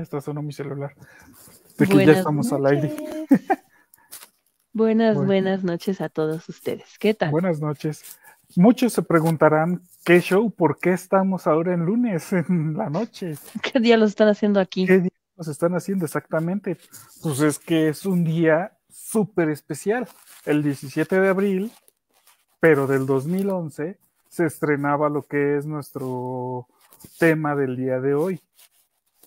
hasta sonó mi celular. De que ya estamos al aire. buenas, buenas noches a todos ustedes. ¿Qué tal? Buenas noches. Muchos se preguntarán qué show, por qué estamos ahora en lunes, en la noche. ¿Qué día lo están haciendo aquí? ¿Qué día nos están haciendo exactamente? Pues es que es un día súper especial. El 17 de abril, pero del 2011, se estrenaba lo que es nuestro tema del día de hoy,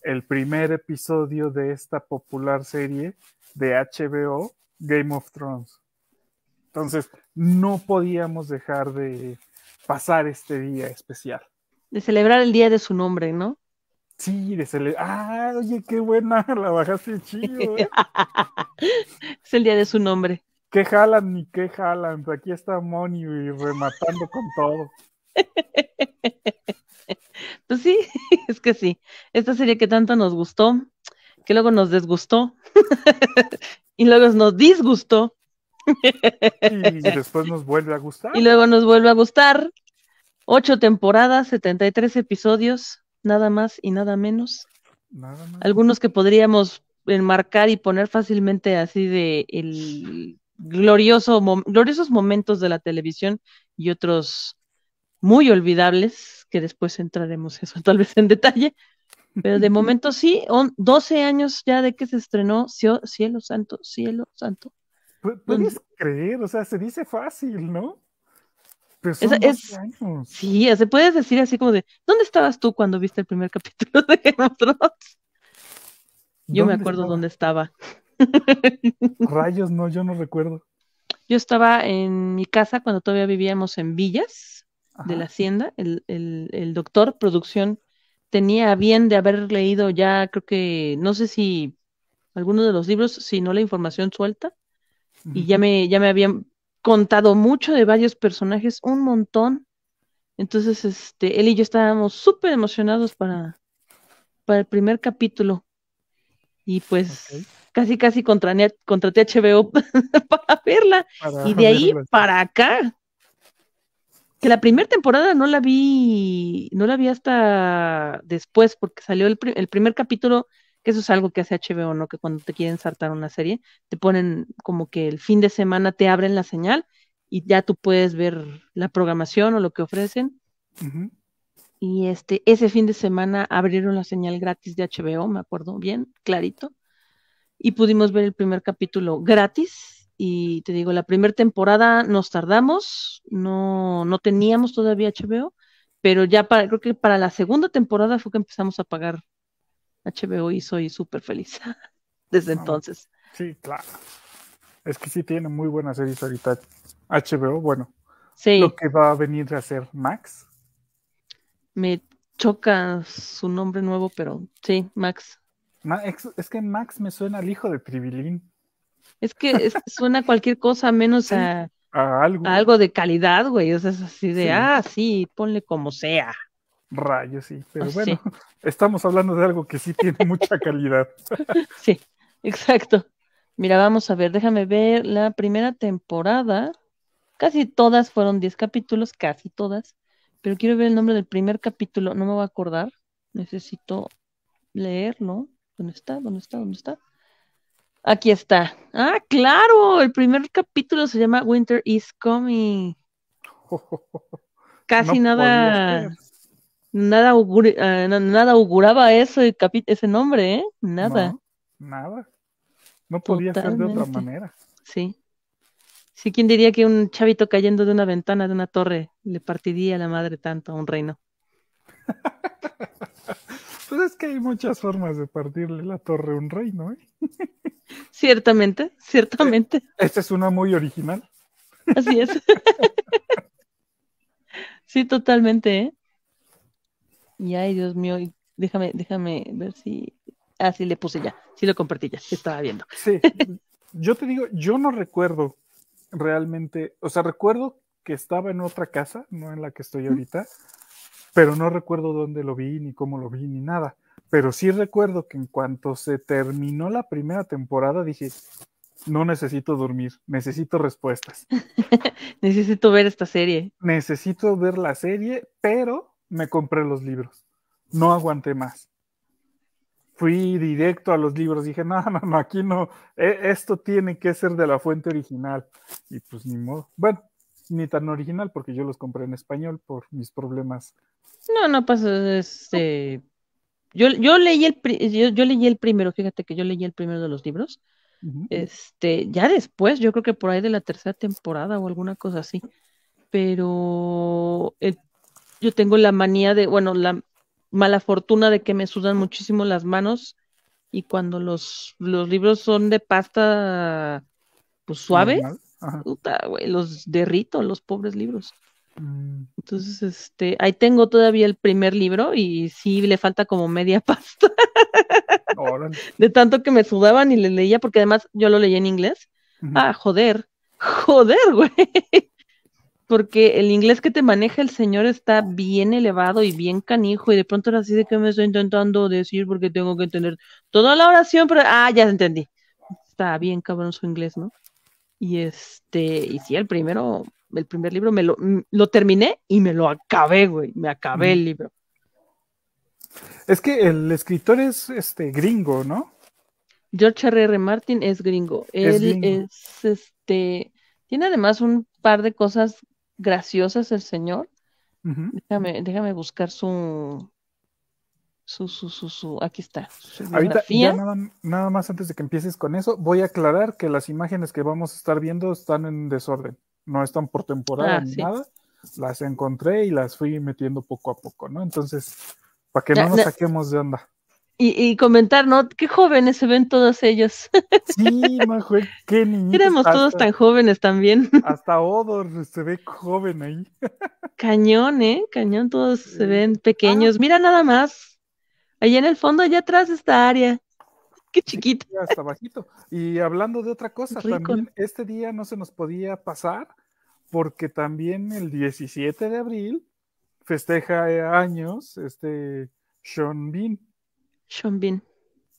el primer episodio de esta popular serie de HBO, Game of Thrones. Entonces, no podíamos dejar de pasar este día especial. De celebrar el día de su nombre, ¿no? Sí, de celebrar. ¡Ah, oye, qué buena! La bajaste chido. ¿eh? es el día de su nombre. ¿Qué jalan ni qué jalan? Aquí está Moni rematando con todo. Pues sí, es que sí. Esta serie que tanto nos gustó, que luego nos desgustó y luego nos disgustó. y después nos vuelve a gustar. Y luego nos vuelve a gustar. Ocho temporadas, 73 episodios, nada más y nada menos. Algunos que podríamos enmarcar y poner fácilmente así de el glorioso, gloriosos momentos de la televisión y otros muy olvidables que después entraremos eso tal vez en detalle. Pero de momento sí, 12 años ya de que se estrenó Cielo Santo, Cielo Santo. Puedes creer, o sea, se dice fácil, ¿no? Pero es, sí, se puede decir así como de, ¿dónde estabas tú cuando viste el primer capítulo de Game Yo me acuerdo dónde estaba. Rayos, no, yo no recuerdo. Yo estaba en mi casa cuando todavía vivíamos en Villas, de la Hacienda, el, doctor producción, tenía bien de haber leído ya, creo que, no sé si alguno de los libros, si no la información suelta, y ya me, ya me habían contado mucho de varios personajes, un montón. Entonces, este, él y yo estábamos súper emocionados para, para el primer capítulo. Y pues casi, casi contraté, e THBO HBO para verla. y de ahí para acá, que la primera temporada no la vi, no la vi hasta después, porque salió el, primer capítulo, que eso es algo que hace HBO, ¿no? Que cuando te quieren saltar una serie, te ponen como que el fin de semana te abren la señal y ya tú puedes ver la programación o lo que ofrecen. Y este, ese fin de semana abrieron la señal gratis de HBO, me acuerdo bien, clarito. Y pudimos ver el primer capítulo gratis y te digo, la primera temporada nos tardamos, no, no teníamos todavía HBO, pero ya creo que para la segunda temporada fue que empezamos a pagar HBO y soy súper feliz desde entonces. Sí, claro. Es que sí tiene muy buenas series ahorita HBO, bueno. Sí. Lo que va a venir a ser Max. Me choca su nombre nuevo, pero sí, Max. es, que Max me suena al hijo de Tribilín. Es que suena cualquier cosa menos a, algo. de calidad, güey. O sea, es así de, ah, sí, ponle como sea. Rayo, sí. Pero pues bueno, estamos hablando de algo que sí tiene mucha calidad. sí, exacto. Mira, vamos a ver, déjame ver la primera temporada. Casi todas fueron 10 capítulos, casi todas. Pero quiero ver el nombre del primer capítulo, no me voy a acordar. Necesito leerlo. ¿Dónde está? ¿Dónde está? ¿Dónde está? Aquí está. Ah, claro, el primer capítulo se llama Winter is Coming. Casi nada, eh, nada, auguraba eso, ese nombre, ¿eh? Nada. nada. No podía ser de otra manera. Sí. Sí, ¿quién diría que un chavito cayendo de una ventana de una torre le partiría la madre tanto a un reino? Pues es que hay muchas formas de partirle la torre a un reino, ¿eh? Ciertamente, ciertamente. Esta es una muy original. Así es. sí, totalmente, ¿eh? Y ay, Dios mío, déjame, déjame ver si. Ah, sí, le puse ya. Sí, lo compartí ya. Estaba viendo. Sí. Yo te digo, yo no recuerdo realmente. O sea, recuerdo que estaba en otra casa, no en la que estoy ahorita pero no recuerdo dónde lo vi, ni cómo lo vi, ni nada. Pero sí recuerdo que en cuanto se terminó la primera temporada, dije, no necesito dormir, necesito respuestas. necesito ver esta serie. Necesito ver la serie, pero me compré los libros. No aguanté más. Fui directo a los libros, dije, no, no, no, aquí no, e, esto tiene que ser de la fuente original. Y pues ni modo. Bueno, ni tan original porque yo los compré en español por mis problemas no, no pasa. Pues, este, Yo, yo, leí el yo, leí el primero, fíjate que yo leí el primero de los libros. Este, ya después, yo creo que por ahí de la tercera temporada o alguna cosa así. Pero eh, yo tengo la manía de, bueno, la mala fortuna de que me sudan muchísimo las manos y cuando los, los libros son de pasta pues suave, puta, los derrito, los pobres libros. Mm. Entonces, este, ahí tengo todavía el primer libro y sí le falta como media pasta. De tanto que me sudaban y le leía, porque además yo lo leía en inglés. Ah, joder, joder, güey. Porque el inglés que te maneja el señor está bien elevado y bien canijo, y de pronto era así de que me estoy intentando decir porque tengo que entender toda la oración, pero ah, ya entendí. Está bien cabrón su inglés, ¿no? Y este, y si el primero el primer libro, me lo, lo terminé y me lo acabé, güey, me acabé el mm. libro. Es que el escritor es este gringo, ¿no? George R. R. Martin es gringo. Él es, este. Tiene además un par de cosas graciosas el señor. déjame, déjame buscar su, su, su, su, aquí está. Ahorita, nada, más antes de que empieces con eso, voy a aclarar que las imágenes que vamos a estar viendo están en desorden no están por temporada ah, ni nada, las encontré y las fui metiendo poco a poco, ¿no? Entonces, para que no nos saquemos de onda. Y, comentar, ¿no? Qué jóvenes se ven todos ellos. Sí, Majo, qué niños. Éramos todos tan jóvenes también. Hasta Odor se ve joven ahí. Cañón, ¿eh? Cañón, todos se ven pequeños. Ah. Mira nada más. Allá en el fondo, allá atrás, esta área. Qué chiquito. Y hablando de otra cosa, también este día no se nos podía pasar porque también el 17 de abril festeja eh, años este Sean Bean. Sean Bean.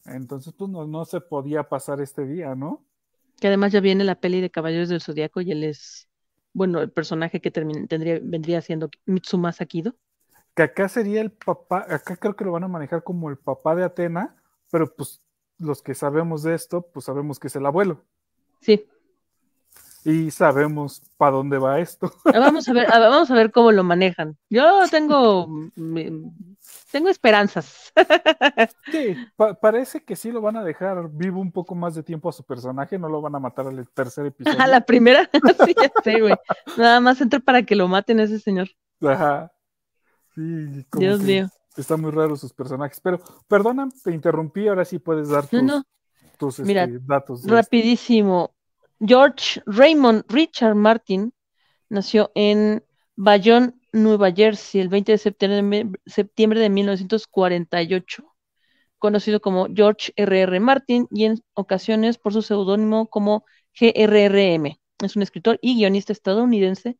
Entonces, pues no, se podía pasar este día, ¿no? Que además ya viene la peli de Caballeros del Zodiaco y él es, bueno, el personaje que tendría, vendría siendo Mitsuma Sakido. Que acá sería el papá, acá creo que lo van a manejar como el papá de Atena, pero pues los que sabemos de esto, pues sabemos que es el abuelo. Sí. Y sabemos para dónde va esto. Ah, vamos a ver, ah, vamos a ver cómo lo manejan. Yo tengo, mm, mm, tengo esperanzas. Sí, parece que sí lo van a dejar vivo un poco más de tiempo a su personaje, no lo van a matar al tercer episodio. A la primera, sí, güey. Nada más entró para que lo maten a ese señor. Ajá. Sí, Dios mío. Están muy raros sus personajes. Pero, perdona, te interrumpí, ahora sí puedes dar tus, este, datos. Rapidísimo. George Raymond Richard Martin nació en Bayonne, Nueva Jersey, el 20 de septiembre, septiembre de 1948 conocido como George R.R. Martin y en ocasiones por su seudónimo como GRRM. Es un escritor y guionista estadounidense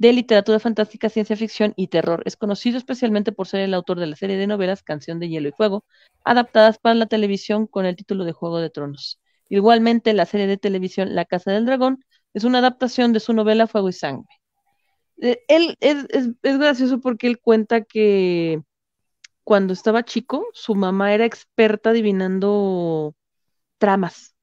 de literatura fantástica, ciencia ficción y terror. Es conocido especialmente por ser el autor de la serie de novelas Canción de Hielo y Fuego, adaptadas para la televisión con el título de Juego de Tronos. Igualmente, la serie de televisión La Casa del Dragón es una adaptación de su novela Fuego y Sangre. Eh, él es, es gracioso porque él cuenta que cuando estaba chico, su mamá era experta adivinando tramas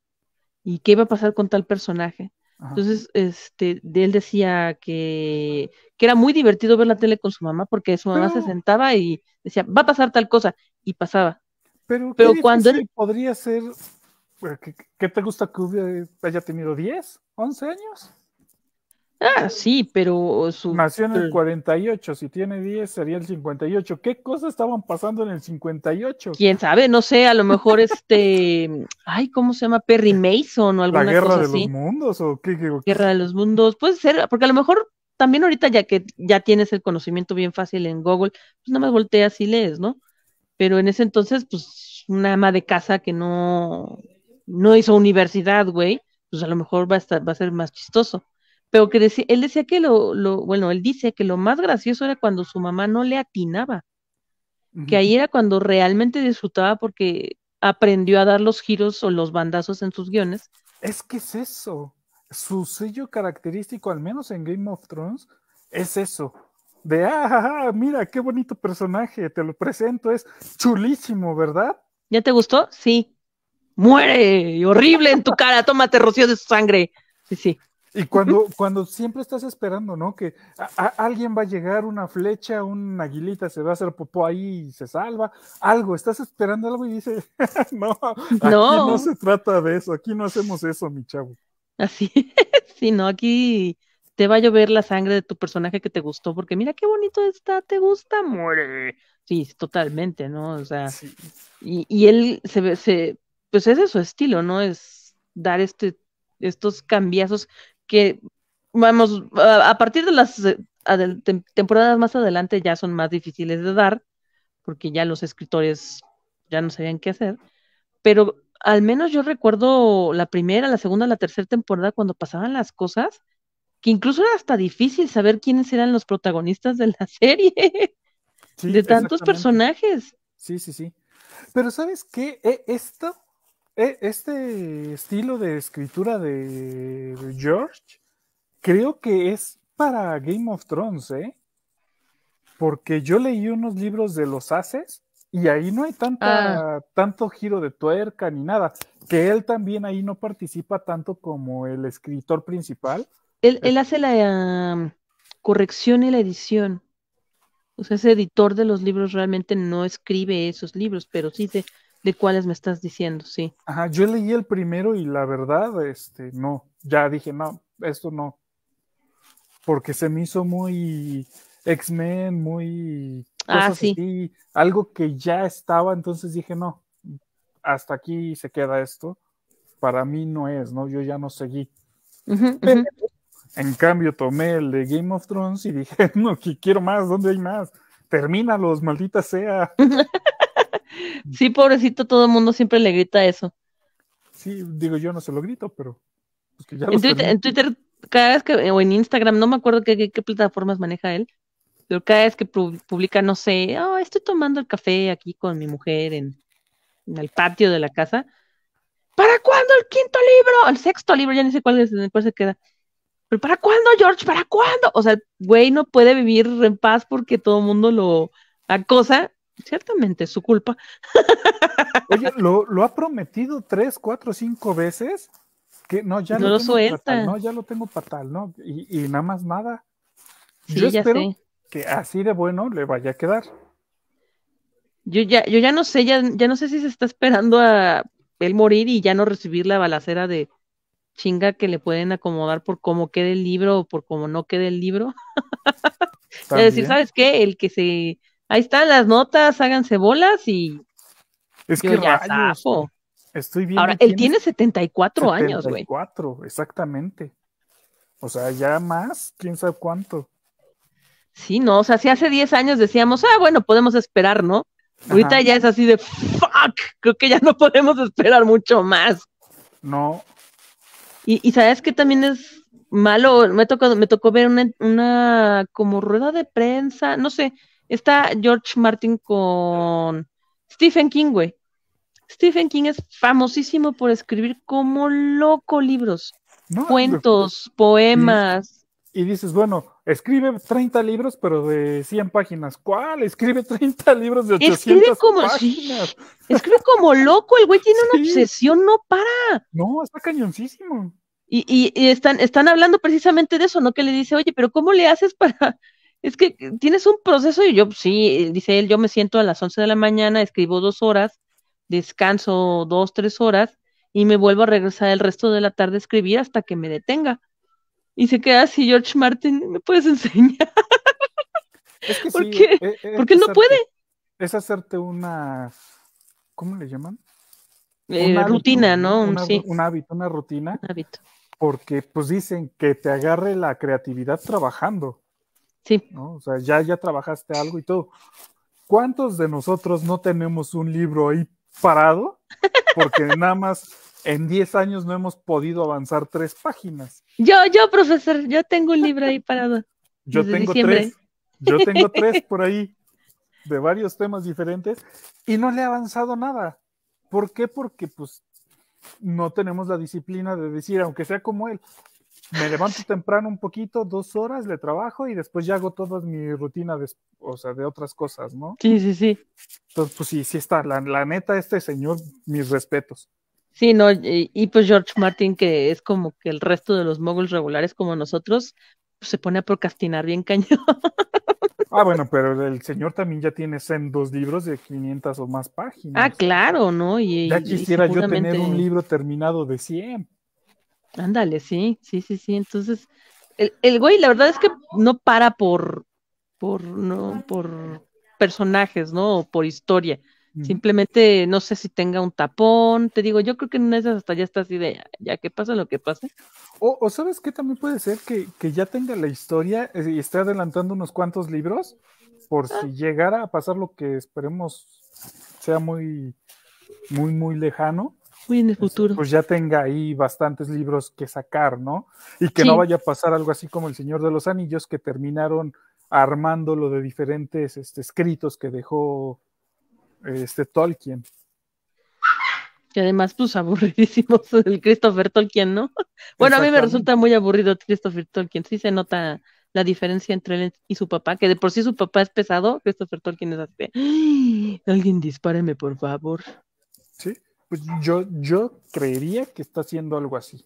y qué iba a pasar con tal personaje. Entonces, este, él decía que, que, era muy divertido ver la tele con su mamá porque su mamá se sentaba y decía, va a pasar tal cosa, y pasaba. Pero, cuando él... podría ser, eh, ¿qué, te gusta que haya tenido 10, 11 años? Ah, sí, pero su... Nació en el 48, si tiene 10 sería el 58. ¿Qué cosas estaban pasando en el 58? Quién sabe, no sé, a lo mejor este... Ay, ¿cómo se llama? Perry Mason o alguna cosa guerra de los mundos o qué, Guerra de los mundos, puede ser, porque a lo mejor también ahorita ya que ya tienes el conocimiento bien fácil en Google, pues nada más volteas y lees, ¿no? Pero en ese entonces, pues una ama de casa que no, no hizo universidad, güey, pues a lo mejor va a, estar, va a ser más chistoso pero que decía, él decía que lo, lo, bueno, él dice que lo más gracioso era cuando su mamá no le atinaba, que ahí era cuando realmente disfrutaba porque aprendió a dar los giros o los bandazos en sus guiones. Es que es eso, su sello característico, al menos en Game of Thrones, es eso. De, ah, mira, qué bonito personaje, te lo presento, es chulísimo, ¿verdad? ¿Ya te gustó? Sí. Muere, horrible en tu cara, tómate rocío de su sangre. Sí, sí. Y cuando, cuando siempre estás esperando, ¿no? Que alguien va a llegar, una flecha, una aguilita se va a hacer popó ahí y se salva, algo, estás esperando algo y dice no, aquí no. no se trata de eso, aquí no hacemos eso, mi chavo. Así es, si no, aquí te va a llover la sangre de tu personaje que te gustó, porque mira qué bonito está, te gusta, muere. Sí, totalmente, ¿no? O sea, y, y, él se, se, pues ese es su estilo, ¿no? Es dar este, estos cambiazos que vamos, a, partir de las eh, temporadas más adelante ya son más difíciles de dar, porque ya los escritores ya no sabían qué hacer, pero al menos yo recuerdo la primera, la segunda, la tercera temporada cuando pasaban las cosas, que incluso era hasta difícil saber quiénes eran los protagonistas de la serie, de tantos personajes. Sí, sí, sí. Pero sabes qué, e-, esto eh, este estilo de escritura de George creo que es para Game of Thrones, ¿eh? Porque yo leí unos libros de los haces y ahí no hay tanta, ah. tanto giro de tuerca ni nada. Que él también ahí no participa tanto como el escritor principal. Él, él hace la um, corrección y la edición. O sea, ese editor de los libros realmente no escribe esos libros, pero sí te de cuáles me estás diciendo, sí. Ajá, yo leí el primero y la verdad, este, no, ya dije, no, esto no. Porque se me hizo muy X-Men, muy... Ah, así, algo que ya estaba, entonces dije, no, hasta aquí se queda esto. Para mí no es, ¿no? Yo ya no seguí. En cambio, tomé el de Game of Thrones y dije, no, que quiero más, ¿dónde hay más? los maldita sea. sí, pobrecito, todo el mundo siempre le grita eso. Sí, digo, yo no se lo grito, pero. Pues, en, Twitter, cada vez que, eh, o en Instagram, no me acuerdo qué, plataformas maneja él, pero cada vez que publica, no sé, oh, estoy tomando el café aquí con mi mujer en, el patio de la casa. ¿Para cuándo el quinto libro? El sexto libro, ya ni sé cuál, es, se queda. ¿Pero para cuándo, George? ¿Para cuándo? O sea, güey no puede vivir en paz porque todo el mundo lo acosa Ciertamente es su culpa. Oye, lo, ha prometido tres, cuatro, cinco veces. Que no, ya no lo, no, ya lo tengo fatal, ¿no? Y, nada más nada. Yo espero que así de bueno le vaya a quedar. Yo ya, yo ya no sé, ya, ya no sé si se está esperando a él morir y ya no recibir la balacera de chinga que le pueden acomodar por cómo quede el libro o por cómo no quede el libro. es decir, ¿sabes qué? El que se Ahí están las notas, háganse bolas y. Es que ya Estoy bien. Ahora, él tiene 74, años, güey. 74, exactamente. O sea, ya más, quién sabe cuánto. Sí, no, o sea, si hace 10 años decíamos, ah, bueno, podemos esperar, ¿no? Ahorita ya es así de fuck, creo que ya no podemos esperar mucho más. No. Y, sabes que también es malo, me tocó, me tocó ver una como rueda de prensa, no sé, Está George Martin con Stephen King, güey. Stephen King es famosísimo por escribir como loco libros, cuentos, poemas. Y dices, bueno, escribe 30 libros, pero de 100 páginas. ¿Cuál? Escribe 30 libros de 800 como, páginas. escribe como loco, el güey tiene una obsesión, no para. No, está cañoncísimo. Y, y, están, están hablando precisamente de eso, ¿no? Que le dice, oye, pero ¿cómo le haces para, es que eh, tienes un proceso y yo, sí, dice él, yo me siento a las 11 de la mañana, escribo dos horas, descanso dos, tres horas y me vuelvo a regresar el resto de la tarde a escribir hasta que me detenga. Y se queda así, George Martin, ¿me puedes enseñar? Es que ¿Por qué? E, e, Porque no puede. Es hacerte una, ¿cómo le llaman? Eh, una rutina, ¿no? Un hábito, una rutina. hábito. Porque pues dicen que te agarre la creatividad trabajando. Sí. O sea, ya, ya trabajaste algo y todo. ¿Cuántos de nosotros no tenemos un libro ahí parado? Porque nada más en 10 años no hemos podido avanzar tres páginas. Yo, yo, profesor, yo tengo un libro ahí parado. yo tengo tres. Yo tengo tres por ahí de varios temas diferentes y no le he avanzado nada. ¿Por qué? Porque pues no tenemos la disciplina de decir, aunque sea como él, me levanto temprano un poquito, dos horas, le trabajo y después ya hago toda mi rutina de, o de otras cosas, ¿no? Sí, sí, sí. Entonces, pues sí, sí está. La, neta, este señor, mis respetos. Sí, no, y, pues George Martin, que es como que el resto de los moguls regulares como nosotros, pues, se pone a procrastinar bien cañón. Ah, bueno, pero el señor también ya tiene en dos libros de 500 o más páginas. Ah, claro, ¿no? Y, ya quisiera yo tener un libro terminado de 100. Ándale, sí, sí, sí, sí. Entonces, el, güey, la verdad es que no para por, por, no, por personajes, ¿no? O por historia. Mm. Simplemente no sé si tenga un tapón, te digo, yo creo que en una de esas hasta ya está así de ya que pasa lo que pase. O, sabes que también puede ser que, que, ya tenga la historia eh, y esté adelantando unos cuantos libros por ah. si llegara a pasar lo que esperemos sea muy, muy, muy lejano en el futuro. Pues, ya tenga ahí bastantes libros que sacar, ¿no? Y que no vaya a pasar algo así como El Señor de los Anillos, que terminaron armando lo de diferentes este, escritos que dejó este Tolkien. Que además, pues aburridísimos el Christopher Tolkien, ¿no? Bueno, a mí me resulta muy aburrido Christopher Tolkien. Sí se nota la diferencia entre él y su papá, que de por sí su papá es pesado, Christopher Tolkien es así. ¡Ah! Alguien dispáreme, por favor. Sí, pues yo, yo creería que está haciendo algo así.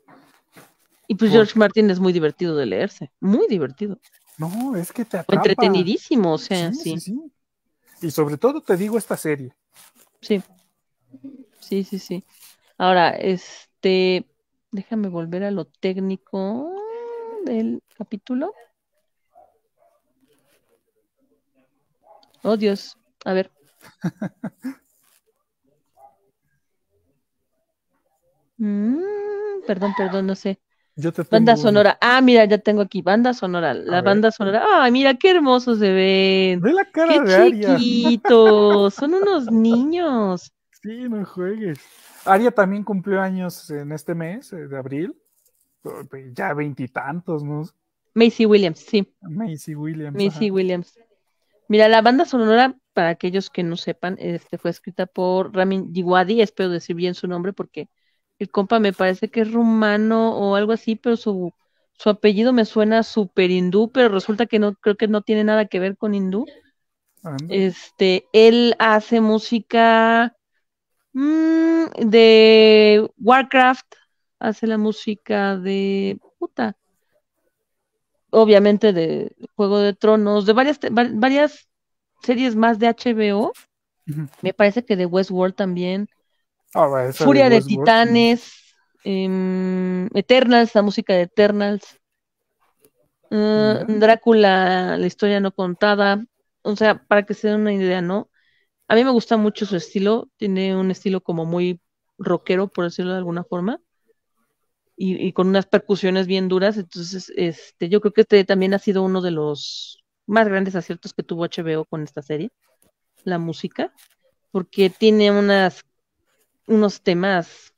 Y pues George Martin es muy divertido de leerse, muy divertido. No, es que te atrapa. Entretenidísimo, o sea, sí, sí. Y sobre todo te digo esta serie. Sí. Sí, sí, sí. Ahora, este, déjame volver a lo técnico del capítulo. Oh, Dios. A ver. Mm, perdón, perdón, no sé. banda sonora. Ah, mira, ya tengo aquí banda sonora. La banda sonora. Ay, mira qué hermosos se ven. Ve la cara qué chiquitos. Son unos niños. Sí, no juegues. Aria también cumplió años en este mes eh, de abril. Ya veintitantos, ¿no? Macy Williams, sí. Macy Williams. Macy Williams. Mira, la banda sonora, para aquellos que no sepan, este fue escrita por Ramin Diwadi espero decir bien su nombre porque el compa me parece que es rumano o algo así, pero su, apellido me suena súper hindú, pero resulta que no, creo que no tiene nada que ver con hindú. Este, él hace música mm, de Warcraft, hace la música de puta. Obviamente de Juego de Tronos, de varias, varias series más de HBO. Me parece que de Westworld también. Ah, Furia de Titanes, em, Eternals, la música de Eternals, ah, Drácula, la historia no contada, o sea, para que se den una idea, ¿no? A mí me gusta mucho su estilo, tiene un estilo como muy rockero, por decirlo de alguna forma, y, y con unas percusiones bien duras, entonces, este, yo creo que este también ha sido uno de los más grandes aciertos que tuvo HBO con esta serie, la música, porque tiene unas unos temas.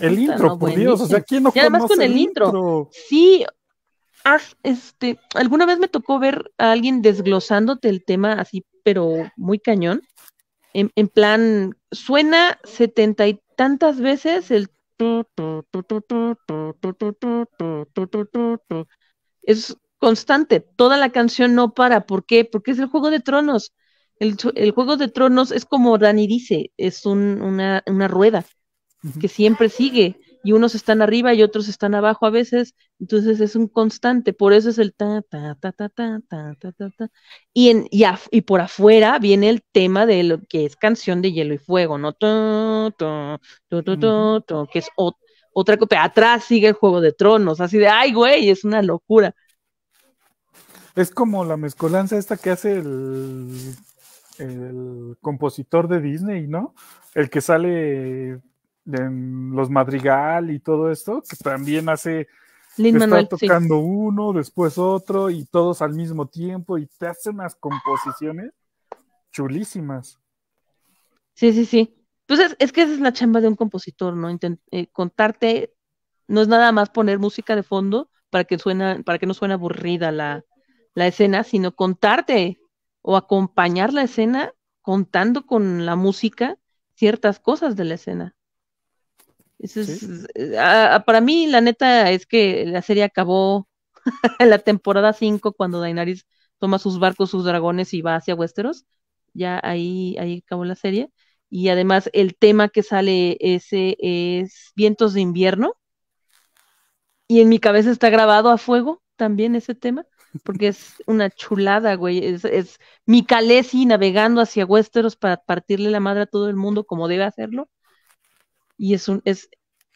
El intro, por Dios, o sea, ¿quién no y además con el, intro? Sí, este, alguna vez me tocó ver a alguien desglosándote el tema así, pero muy cañón. En, en plan, suena setenta y tantas veces el es constante, toda la canción no para. ¿Por qué? Porque es el juego de tronos. El, Juego de Tronos es como Dani dice, es un, una, una, rueda que siempre sigue y unos están arriba y otros están abajo a veces, entonces es un constante, por eso es el ta, ta, ta, ta, ta, ta, ta, ta, Y, en, y, y por afuera viene el tema de lo que es canción de hielo y fuego, ¿no? To, to, to, que es otra copia. Atrás sigue el Juego de Tronos, así de, ay, güey, es una locura. Es como la mezcolanza esta que hace el el compositor de Disney, ¿no? El que sale en Los Madrigal y todo esto, que también hace... Lin está tocando uno, después otro, y todos al mismo tiempo, y te hace unas composiciones chulísimas. Sí, sí, sí. Entonces, pues es que esa es la chamba de un compositor, ¿no? Eh, contarte, no es nada más poner música de fondo para que, suena, para que no suene aburrida la, la escena, sino contarte o acompañar la escena contando con la música ciertas cosas de la escena. para mí, la neta es que la serie acabó en la temporada 5 cuando Daenerys toma sus barcos, sus dragones y va hacia Westeros. Ya ahí, ahí acabó la serie. Y además el tema que sale ese es Vientos de invierno. Y en mi cabeza está grabado a fuego también ese tema porque es una chulada, güey. Es, es mi navegando hacia Westeros para partirle la madre a todo el mundo como debe hacerlo. Y es un, es,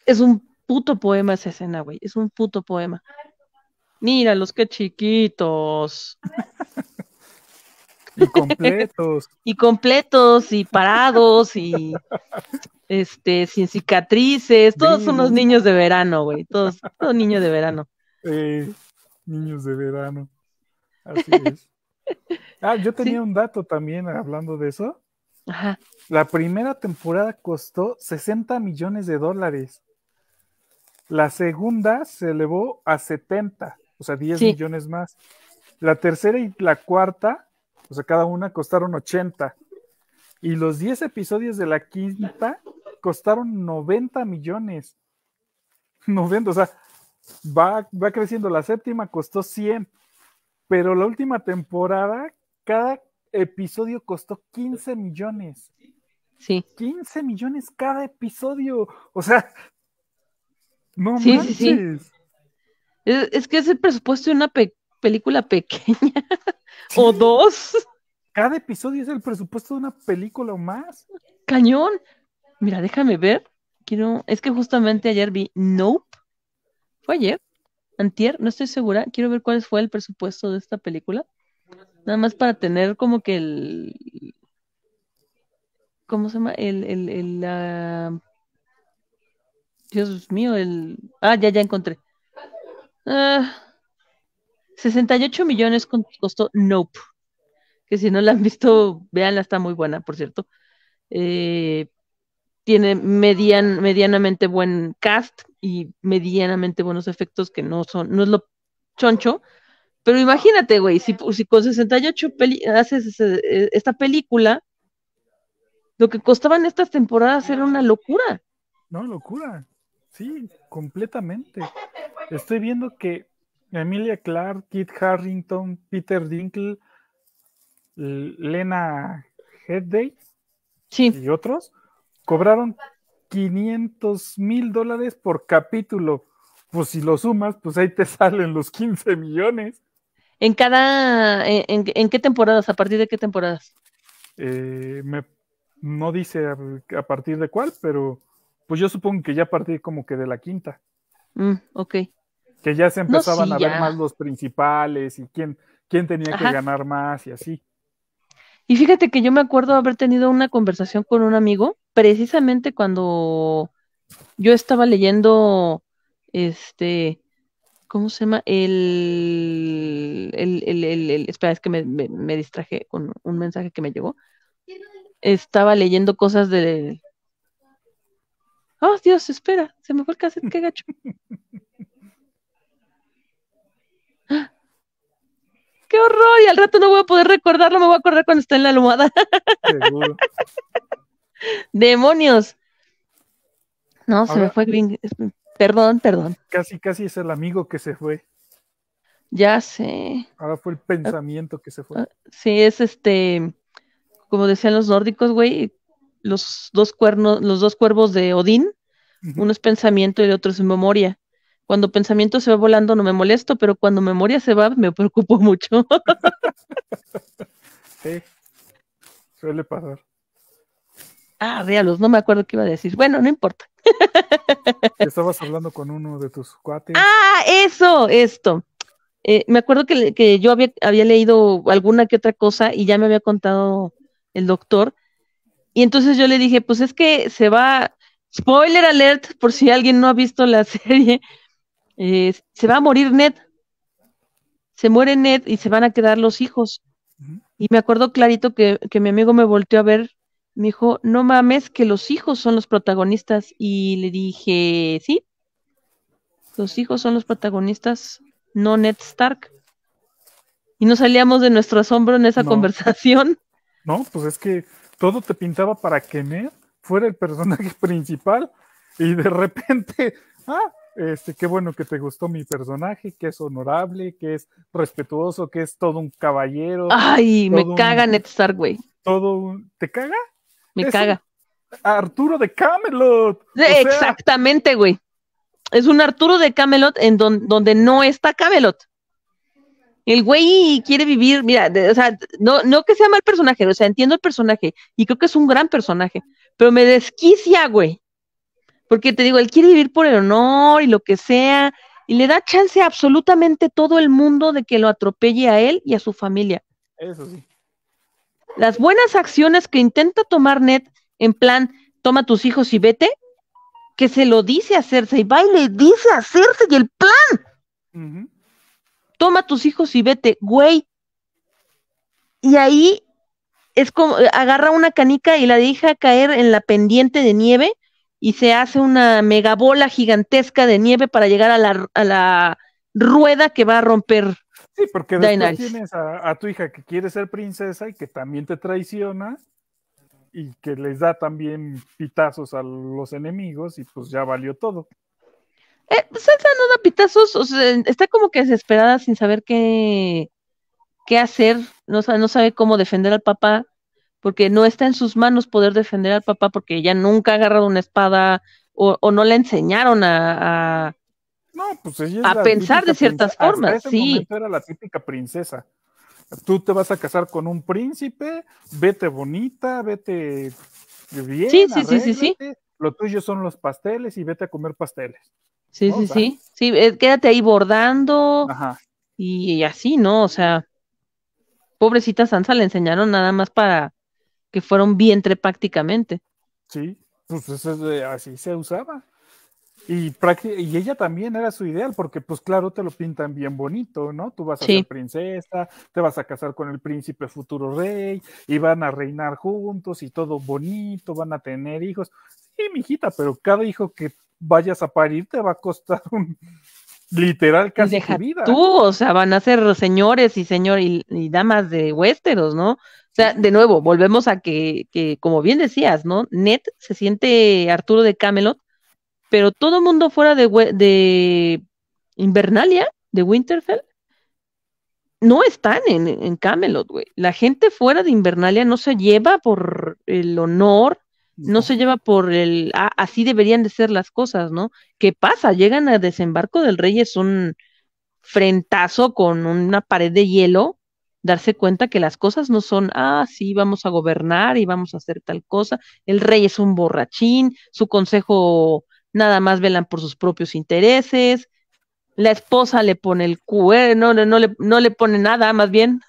es un puto poema esa escena, güey. Es un puto poema. Míralos, qué chiquitos. Y completos. y completos, y parados, y este, sin cicatrices. Todos son los niños de verano, güey. Todos, todos niños de verano. Sí niños de verano. Así es. Ah, yo tenía un dato también hablando de eso. Ajá. La primera temporada costó 60 millones de dólares. La segunda se elevó a 70, o sea, 10 millones más. La tercera y la cuarta, o sea, cada una costaron 80. Y los 10 episodios de la quinta costaron 90 millones. 90, o sea, va, creciendo. La séptima costó 100, pero la última temporada, cada episodio costó 15 millones. Sí. 15 millones cada episodio. O sea, no sí, Es, que es el presupuesto de una película pequeña o dos. Cada episodio es el presupuesto de una película o más. Cañón. Mira, déjame ver. Quiero, es que justamente ayer vi Nope Oye, ayer? ¿Antier? No estoy segura. Quiero ver cuál fue el presupuesto de esta película. Nada más para tener como que el. ¿Cómo se llama? El. el, el Dios mío, el. Ah, ya, ya encontré. 68 ah, millones costó Nope. Que si no la han visto, véanla, está muy buena, por cierto. Eh, tiene median, medianamente buen cast y medianamente buenos efectos que no son, no es lo choncho. Pero imagínate, güey, si, con 68 peli haces e, esta película, lo que costaban estas temporadas era una locura. No, locura. Sí, completamente. Estoy viendo que Emilia Clark, Kit Harrington, Peter Dinkle, Lena Headday y otros cobraron 500 mil dólares por capítulo. Pues si lo sumas, pues ahí te salen los 15 millones. ¿En cada, en, qué temporadas? ¿A partir de qué temporadas? Eh, no dice a, partir de cuál, pero pues yo supongo que ya a partir como que de la quinta. Mm, ok. Que ya se empezaban a ver más los principales y quién, quién tenía que ganar más y así. Y fíjate que yo me acuerdo haber tenido una conversación con un amigo precisamente cuando yo estaba leyendo este, ¿cómo se llama? El, el, el, espera, es que me, distraje con un mensaje que me llegó. Estaba leyendo cosas de... Oh, Dios, espera, se me fue el cassette, qué gacho. ¡Qué horror! Y al rato no voy a poder recordarlo, me voy a acordar cuando esté en la almohada. Seguro. ¡Demonios! No, se me fue Green. Perdón, perdón. Casi, casi es el amigo que se fue. Ya sé. Ahora fue el pensamiento que se fue. Ah, sí, es este, como decían los nórdicos, güey, los dos cuernos, los dos cuervos de Odín, uno es pensamiento y el otro es memoria. Cuando pensamiento se va volando no me molesto, pero cuando memoria se va me preocupo mucho. sí, suele pasar. Ah, realos, no me acuerdo qué iba a decir. Bueno, no importa. Estabas hablando con uno de tus cuates. Ah, eso, esto. Eh, me acuerdo que, yo había, había, leído alguna que otra cosa y ya me había contado el doctor. Y entonces yo le dije, pues es que se va, spoiler alert, por si alguien no ha visto la serie, eh, se va a morir Ned. Se muere Ned y se van a quedar los hijos. Y me acuerdo clarito que, que mi amigo me volteó a ver me dijo, no mames, que los hijos son los protagonistas. Y le dije, sí, los hijos son los protagonistas, no Ned Stark. Y no salíamos de nuestro asombro en esa conversación. No, pues es que todo te pintaba para que Ned fuera el personaje principal y de repente, ah, este, qué bueno que te gustó mi personaje, que es honorable, que es respetuoso, que es todo un caballero. Ay, me caga Ned Stark, güey. Todo ¿Te caga? Me caga. Arturo de Camelot. exactamente, güey. Es un Arturo de Camelot en donde no está Camelot. El güey quiere vivir, mira, o sea, no, no que sea mal personaje, o sea, entiendo el personaje y creo que es un gran personaje, pero me desquicia, güey. Porque te digo, él quiere vivir por el honor y lo que sea, y le da chance a absolutamente todo el mundo de que lo atropelle a él y a su familia. Eso sí. Las buenas acciones que intenta tomar Ned en plan, toma tus hijos y vete, que se lo dice a Cersei, va y le dice a Cersei el plan. Toma tus hijos y vete, güey. Y ahí es como, agarra una canica y la deja caer en la pendiente de nieve y se hace una megabola gigantesca de nieve para llegar a la rueda que va a romper Sí, porque después tienes a, tu hija que quiere ser princesa y que también te traiciona y que les da también pitazos a los enemigos y pues ya valió todo. Eh, pues no da pitazos, está como que desesperada sin saber qué, qué hacer, no sabe, cómo defender al papá, porque no está en sus manos poder defender al papá porque ella nunca ha agarrado una espada o, no le enseñaron a pues a pensar de ciertas formas, sí. era la típica princesa. Tú te vas a casar con un príncipe, vete bonita, vete bien. Sí, sí, sí, sí, Lo tuyo son los pasteles y vete a comer pasteles. Sí, sí, sí. Sí, eh, quédate ahí bordando. Y, así, ¿no? O sea, pobrecita Sansa le enseñaron nada más para que fuera un vientre prácticamente. Sí, pues así se usaba. Y, y ella también era su ideal, porque pues claro, te lo pintan bien bonito, ¿no? Tú vas a ser princesa, te vas a casar con el príncipe futuro rey, y van a reinar juntos y todo bonito, van a tener hijos. Sí, mijita, pero cada hijo que vayas a parir te va a costar un literal casi vida. Tú, o sea, van a ser señores y señor y, damas de Westeros, ¿no? O sea, de nuevo, volvemos a que, que, como bien decías, ¿no? Ned se siente Arturo de Camelot pero todo el mundo fuera de, de Invernalia, de Winterfell, no están en, Camelot, güey. La gente fuera de Invernalia no se lleva por el honor, no, se lleva por el... Ah, así deberían de ser las cosas, ¿no? ¿Qué pasa? Llegan a desembarco del rey, es un frentazo con una pared de hielo, darse cuenta que las cosas no son, ah, sí, vamos a gobernar y vamos a hacer tal cosa. El rey es un borrachín, su consejo nada más velan por sus propios intereses, la esposa le pone el cuerno, no, le, no le pone nada, más bien.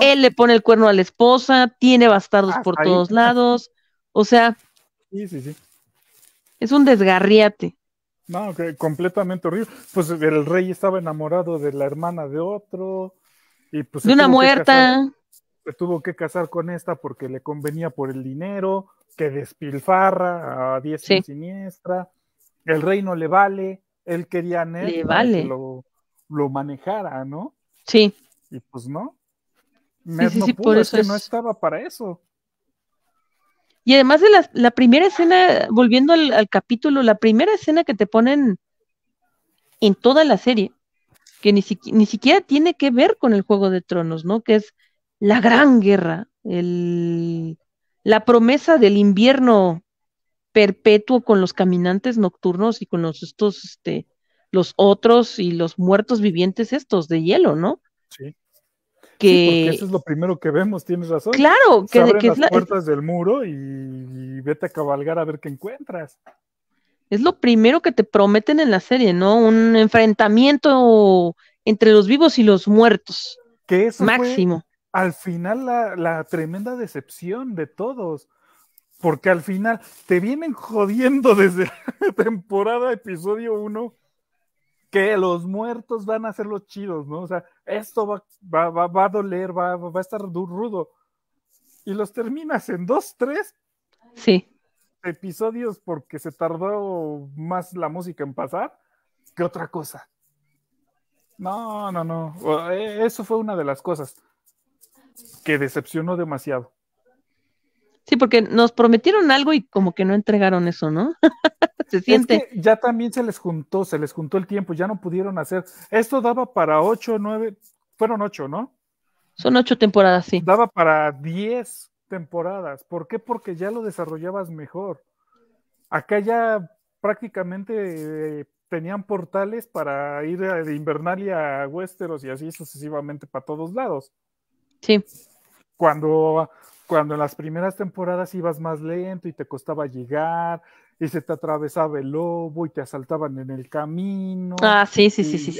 Él le pone el cuerno a la esposa, tiene bastardos ah, por todos lados, o sea. Sí, sí, sí. Es un desgarriate. No, que completamente horrible. Pues el rey estaba enamorado de la hermana de otro. Y pues de una muerta. tuvo que casar con esta porque le convenía por el dinero que despilfarra a Diez siniestra, el reino le vale, él quería a que lo, manejara, ¿no? Sí. Y pues no. Ned por eso que no estaba para eso. Y además de la, primera escena, volviendo al, capítulo, la primera escena que te ponen en toda la serie, que ni, ni siquiera tiene que ver con el Juego de Tronos, ¿no? Que es la gran guerra, el, la promesa del invierno perpetuo con los caminantes nocturnos y con los estos, este, los otros y los muertos vivientes estos de hielo, ¿no? Sí. porque eso es lo primero que vemos, tienes razón. Claro, que, las puertas del muro y, vete a cabalgar a ver qué encuentras. Es lo primero que te prometen en la serie, ¿no? Un enfrentamiento entre los vivos y los muertos. Que eso máximo al final la, tremenda decepción de todos porque al final te vienen jodiendo desde la temporada, episodio 1, que los muertos van a ser los chidos, ¿no? O sea, esto va, a doler, va, a estar rudo. Y los terminas en dos, tres sí. episodios porque se tardó más la música en pasar que otra cosa. No, no, no. E, eso fue una de las cosas que decepcionó demasiado. Sí, porque nos prometieron algo y como que no entregaron eso, ¿no? se siente. ya también se les juntó, se les juntó el tiempo, ya no pudieron hacer. Esto daba para ocho, nueve, fueron ocho, ¿no? Son ocho temporadas, sí. Daba para diez temporadas. ¿Por qué? Porque ya lo desarrollabas mejor. Acá ya prácticamente eh, tenían portales para ir de Invernalia a Westeros y así sucesivamente para todos lados. Sí. Cuando, cuando en las primeras temporadas ibas más lento y te costaba llegar y se te atravesaba el lobo y te asaltaban en el camino. Ah, sí, sí, sí, sí,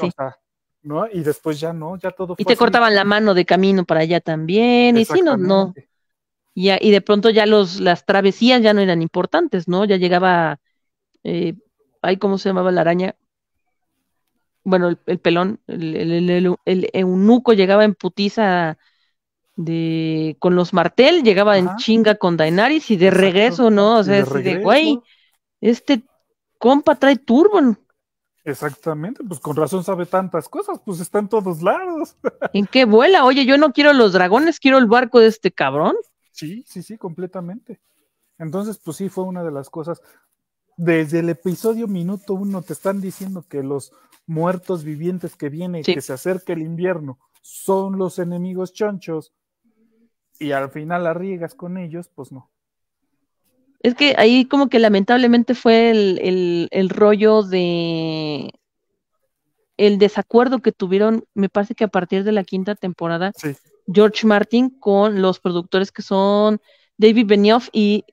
¿no? Y después ya no, ya todo. Y te cortaban la mano de camino para allá también. Y sí, no, no. Y, y, de pronto ya los, las travesías ya no eran importantes, ¿no? Ya llegaba, eh, ay, ¿cómo se llamaba la araña? Bueno, el, pelón, el, el, eunuco llegaba en putiza de con los Martel, llegaba en chinga con Daenerys y de regreso, ¿no? O sea, es de güey, este compa trae turbo. Exactamente, pues con razón sabe tantas cosas, pues está en todos lados. ¿En qué vuela? Oye, yo no quiero los dragones, quiero el barco de este cabrón. Sí, sí, sí, completamente. Entonces, pues sí, fue una de las cosas. Desde el episodio minuto uno te están diciendo que los muertos vivientes que vienen y que se acerca el invierno son los enemigos chonchos y al final la riegas con ellos, pues no. Es que ahí como que lamentablemente fue el, rollo de el desacuerdo que tuvieron, me parece que a partir de la quinta temporada, George Martin con los productores que son David Benioff y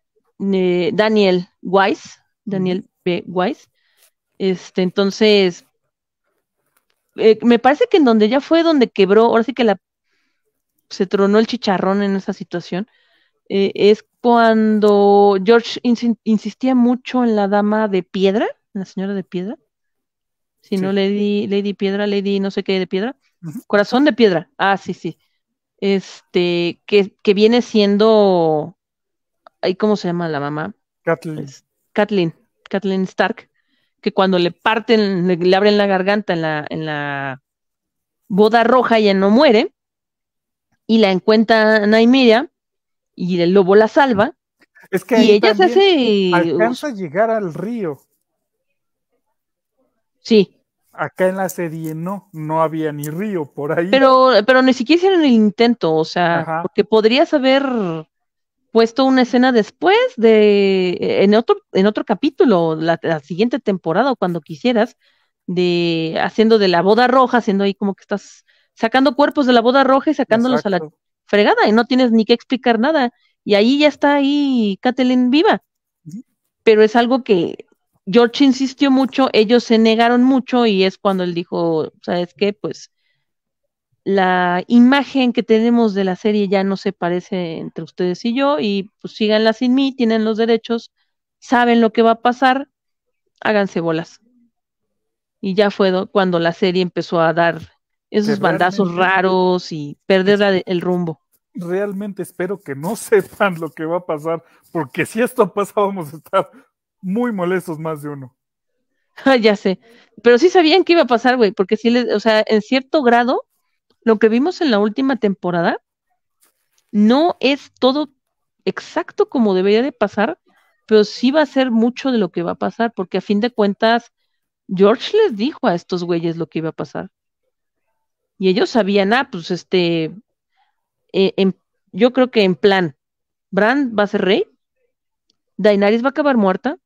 eh, Daniel Weiss, Daniel B. Weiss. Este, entonces, eh, me parece que en donde ya fue donde quebró, ahora sí que la se tronó el chicharrón en esa situación, eh, es cuando George insistía mucho en la dama de piedra, la señora de piedra, si no Lady, Piedra, Lady no sé qué de piedra, corazón de piedra, ah, sí, sí, este, que, viene siendo, ahí cómo se llama la mamá, Kathleen. Kathleen, Kathleen Stark, que cuando le parten, le, abren la garganta en la, en la boda roja, ya no muere, y la encuentra Naimiria y el lobo la salva. Es que y ella se hace. Alcanza a llegar al río. Sí. Acá en la serie no, no había ni río por ahí. Pero, pero ni siquiera hicieron el intento, o sea, porque podrías haber puesto una escena después de en otro en otro capítulo la, la, siguiente temporada o cuando quisieras de haciendo de la boda roja haciendo ahí como que estás sacando cuerpos de la boda roja y sacándolos a la fregada y no tienes ni que explicar nada. Y ahí ya está ahí Catelyn viva. Pero es algo que George insistió mucho, ellos se negaron mucho y es cuando él dijo, ¿sabes qué? Pues la imagen que tenemos de la serie ya no se parece entre ustedes y yo y pues síganla sin mí, tienen los derechos, saben lo que va a pasar, háganse bolas. Y ya fue cuando la serie empezó a dar esos bandazos raros y perder el rumbo. Realmente espero que no sepan lo que va a pasar, porque si esto pasa vamos a estar muy molestos más de uno. ya sé, pero sí sabían que iba a pasar, güey, porque sí, o sea, en cierto grado, lo que vimos en la última temporada no es todo exacto como debería de pasar, pero sí va a ser mucho de lo que va a pasar, porque a fin de cuentas, George les dijo a estos güeyes lo que iba a pasar y ellos sabían, ah, pues este, eh, yo creo que en plan, Bran va a ser rey, Daenerys va a acabar muerta,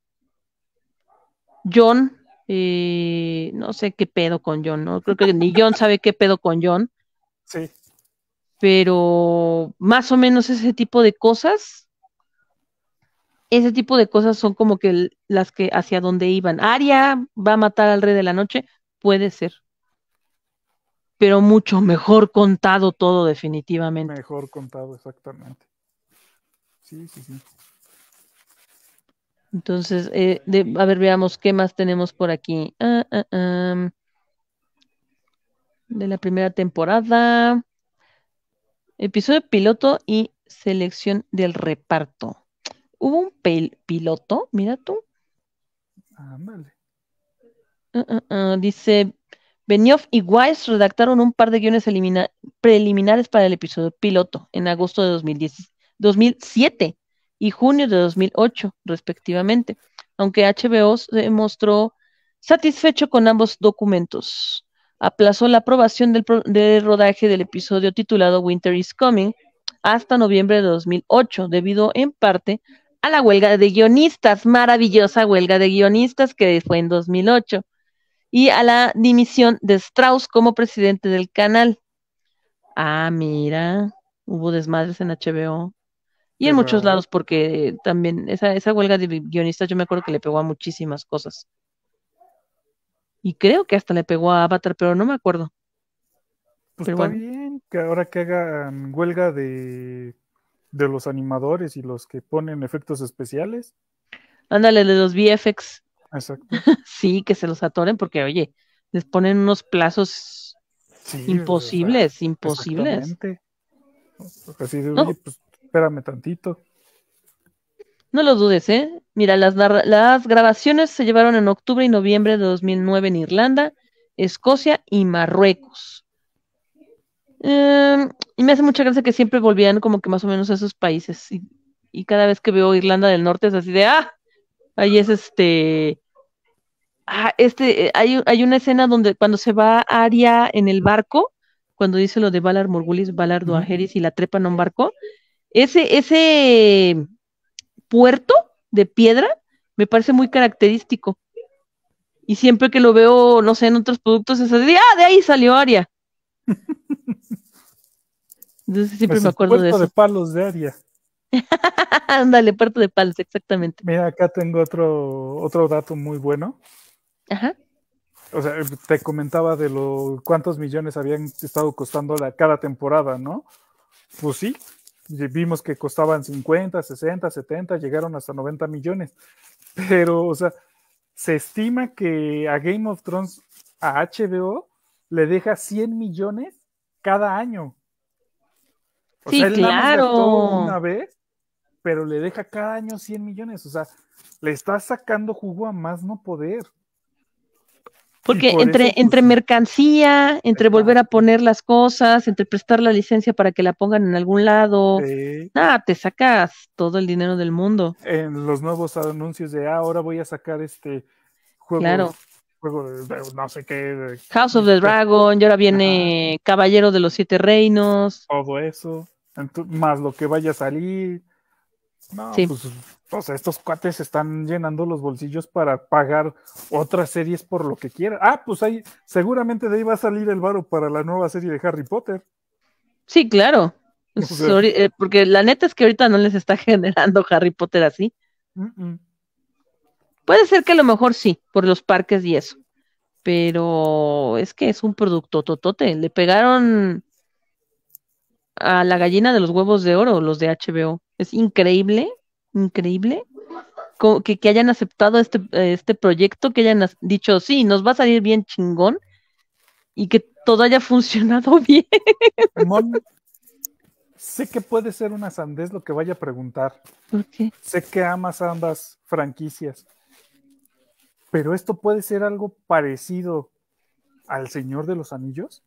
John, eh, no sé qué pedo con John, no creo que ni John sabe qué pedo con John. Sí. Pero más o menos ese tipo de cosas, ese tipo de cosas son como que las que hacia dónde iban. Aria va a matar al rey de la noche, puede ser pero mucho mejor contado todo definitivamente. Mejor contado, exactamente. Sí, sí, sí. Entonces, eh, a ver, veamos qué más tenemos por aquí. Ah, ah, de la primera temporada. Episodio piloto y selección del reparto. Hubo un piloto, mira tú. Ah, vale. Ah, dice Benioff y Weiss redactaron un par de guiones preliminares para el episodio piloto en agosto de 2007 y junio de 2008, respectivamente, aunque HBO se mostró satisfecho con ambos documentos. Aplazó la aprobación del, del rodaje del episodio titulado Winter is Coming hasta noviembre de 2008, debido en parte a la huelga de guionistas, maravillosa huelga de guionistas que fue en 2008 y a la dimisión de Strauss como presidente del canal. Ah, mira, hubo desmadres en HBO y en muchos lados porque también esa, esa huelga de guionistas yo me acuerdo que le pegó a muchísimas cosas. Y creo que hasta le pegó a Avatar, pero no me acuerdo. Pues pero está bien que ahora que hagan huelga de, de los animadores y los que ponen efectos especiales. Ándale, de los VFX. sí, que se los atoren porque, oye, les ponen unos plazos imposibles, imposibles. Así pues, espérame tantito. No lo dudes, ¿eh? Mira, las, las grabaciones se llevaron en octubre y noviembre de 2009 en Irlanda, Escocia y Marruecos. Em, y me hace mucha gracia que siempre volvían como que más o menos a esos países. Y, y cada vez que veo Irlanda del Norte es así de, ah, Ahí es este. Ah, este, hay, una escena donde cuando se va Aria en el barco, cuando dice lo de Valar Morgulis, Valar Duajeris y la trepa en un barco, ese, ese puerto de piedra me parece muy característico. Y siempre que lo veo, no sé, en otros productos, es ah, de ahí salió Aria. Entonces siempre pues me acuerdo de eso. de palos de Aria. Ándale, parto de palos, exactamente. Mira, acá tengo otro, otro dato muy bueno. Ajá. O sea, te comentaba de lo, cuántos millones habían estado costando la, cada temporada, ¿no? Pues sí, vimos que costaban 50, 60, 70, llegaron hasta 90 millones. Pero, o sea, se estima que a Game of Thrones, a HBO, le deja 100 millones cada año. sí, claro. una vez pero le deja cada año 100 millones. O sea, le está sacando jugo a más no poder. Porque entre, entre pues, mercancía, entre volver a poner las cosas, entre prestar la licencia para que la pongan en algún lado, nada, te sacas todo el dinero del mundo. En los nuevos anuncios de ah, ahora voy a sacar este juego, claro. juego no sé qué. House of the Dragon, y ahora viene Caballero de los Siete Reinos. Todo eso, más lo que vaya a salir. No, pues, estos cuates están llenando los bolsillos para pagar otras series por lo que quieran. Ah, pues ahí, seguramente de ahí va a salir el varo para la nueva serie de Harry Potter. Sí, claro. Eh, porque la neta es que ahorita no les está generando Harry Potter así. Puede ser que a lo mejor sí, por los parques y eso. Pero es que es un producto totote. Le pegaron a la gallina de los huevos de oro, los de HBO. Es increíble, increíble que, hayan aceptado este, este proyecto, que hayan dicho, sí, nos va a salir bien chingón y que todo haya funcionado bien. sé que puede ser una sandez lo que vaya a preguntar. Sé que amas ambas franquicias, pero esto puede ser algo parecido al Señor de los Anillos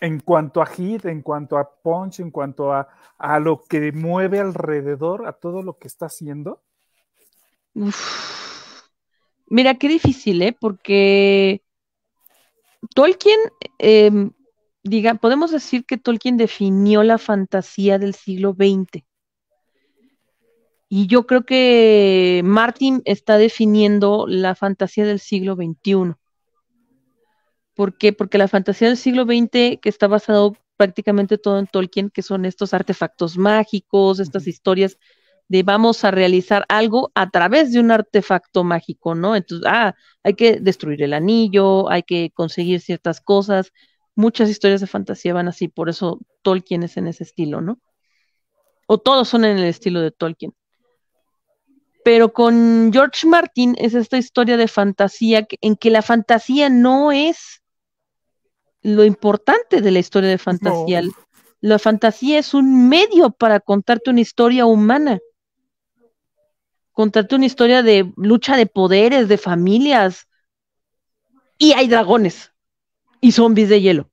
en cuanto a hit, en cuanto a punch, en cuanto a, a lo que mueve alrededor, a todo lo que está haciendo? Mira, qué difícil, ¿eh? Porque Tolkien, em, diga, podemos decir que Tolkien definió la fantasía del siglo XX. Y yo creo que Martin está definiendo la fantasía del siglo XXI. ¿Por qué? Porque la fantasía del siglo XX, que está basado prácticamente todo en Tolkien, que son estos artefactos mágicos, estas historias de vamos a realizar algo a través de un artefacto mágico, ¿no? Entonces, ah, hay que destruir el anillo, hay que conseguir ciertas cosas. Muchas historias de fantasía van así, por eso Tolkien es en ese estilo, ¿no? O todos son en el estilo de Tolkien. Pero con George Martin es esta historia de fantasía en que la fantasía no es lo importante de la historia de fantasía. La fantasía es un medio para contarte una historia humana, contarte una historia de lucha de poderes, de familias, y hay dragones y zombies de hielo.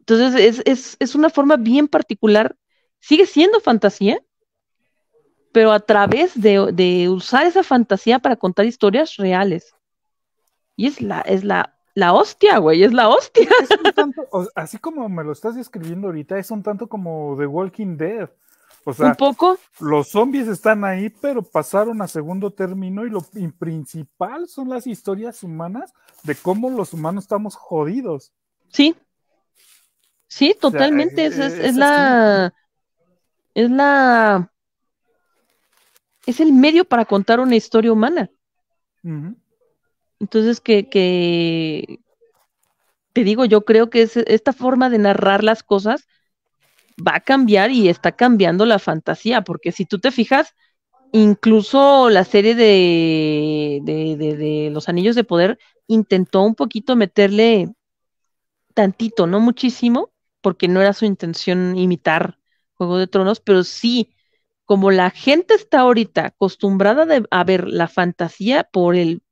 Entonces es, una forma bien particular, sigue siendo fantasía, pero a través de, de usar esa fantasía para contar historias reales. Y es la, es la la hostia, güey, es la hostia. así como me lo estás describiendo ahorita, es un tanto como The Walking Dead. O sea, poco? los zombies están ahí, pero pasaron a segundo término y lo principal son las historias humanas de cómo los humanos estamos jodidos. Sí. Sí, totalmente. es, la. Es la. Es el medio para contar una historia humana. Entonces, que, que te digo, yo creo que es, esta forma de narrar las cosas va a cambiar y está cambiando la fantasía, porque si tú te fijas, incluso la serie de, de, Los Anillos de Poder intentó un poquito meterle tantito, no muchísimo, porque no era su intención imitar Juego de Tronos, pero sí, como la gente está ahorita acostumbrada a ver la fantasía por el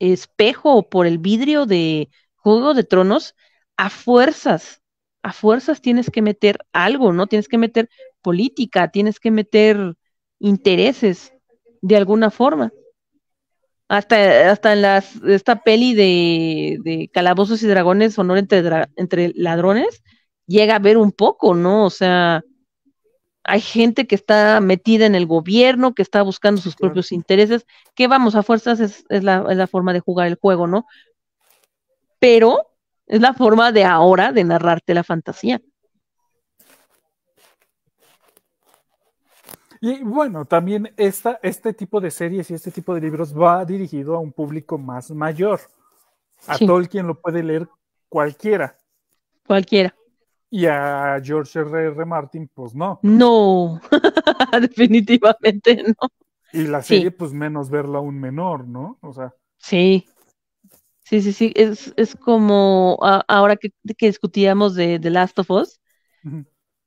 espejo o por el vidrio de Juego de Tronos, a fuerzas, a fuerzas tienes que meter algo, ¿no? Tienes que meter política, tienes que meter intereses de alguna forma. Hasta, hasta en las, esta peli de, Calabozos y Dragones, Honor entre, entre Ladrones, llega a ver un poco, ¿no? O sea, hay gente que está metida en el gobierno, que está buscando sus propios intereses, que vamos, a fuerzas es, la, forma de jugar el juego, ¿no? Pero es la forma de ahora de narrarte la fantasía. Y bueno, también este tipo de series y este tipo de libros va dirigido a un público más mayor. A el quien lo puede leer cualquiera. Cualquiera. Y a George R. R. Martin, pues no. No, definitivamente no. Y la serie, pues menos verla aún un menor, ¿no? O sea. Sí. Sí, sí, sí. Es, como ahora que, discutíamos de The Last of Us,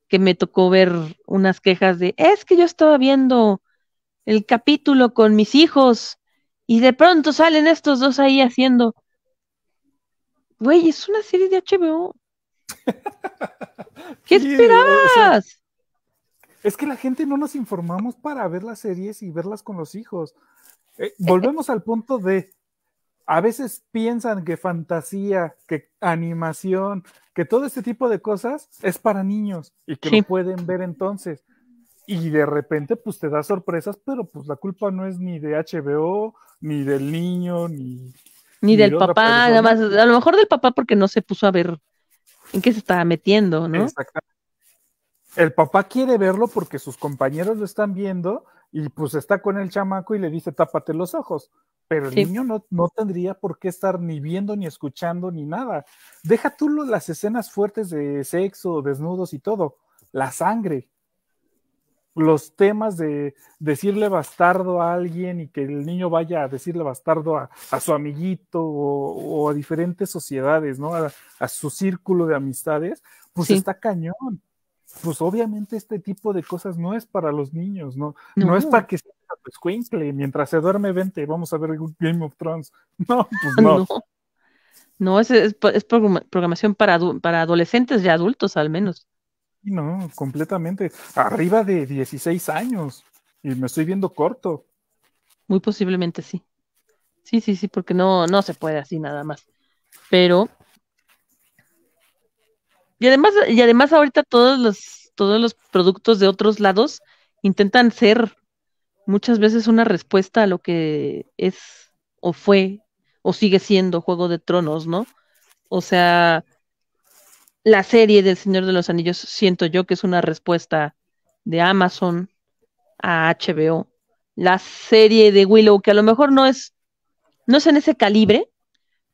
que me tocó ver unas quejas de, es que yo estaba viendo el capítulo con mis hijos y de pronto salen estos dos ahí haciendo. Güey, es una serie de HBO. ¿Qué esperabas? es que la gente no nos informamos para ver las series y verlas con los hijos. Eh, eh, eh. volvemos al punto de, a veces piensan que fantasía, que animación, que todo este tipo de cosas es para niños y que no pueden ver entonces. Y de repente pues te da sorpresas, pero pues la culpa no es ni de HBO, ni del niño, ni... Ni, del papá, nada más, a lo mejor del papá porque no se puso a ver en qué se estaba metiendo, ¿no? El papá quiere verlo porque sus compañeros lo están viendo y pues está con el chamaco y le dice tápate los ojos, pero el niño no, no, tendría por qué estar ni viendo ni escuchando ni nada. Deja tú las escenas fuertes de sexo, desnudos y todo, la sangre los temas de decirle bastardo a alguien y que el niño vaya a decirle bastardo a, su amiguito o, a diferentes sociedades, ¿no? A, su círculo de amistades, pues está cañón. Pues obviamente este tipo de cosas no es para los niños, ¿no? No, es para que sea pues, mientras se duerme, vente, vamos a ver Game of Thrones. No, pues no. No, es, es, programación para, para adolescentes y adultos al menos no, completamente. Arriba de 16 años. Y me estoy viendo corto. Muy posiblemente sí. Sí, sí, sí, porque no, no se puede así nada más. Pero. Y además, y además ahorita todos los, todos los productos de otros lados intentan ser muchas veces una respuesta a lo que es o fue o sigue siendo Juego de Tronos, ¿no? O sea, la serie del Señor de los Anillos, siento yo que es una respuesta de Amazon a HBO. La serie de Willow, que a lo mejor no es, no es en ese calibre,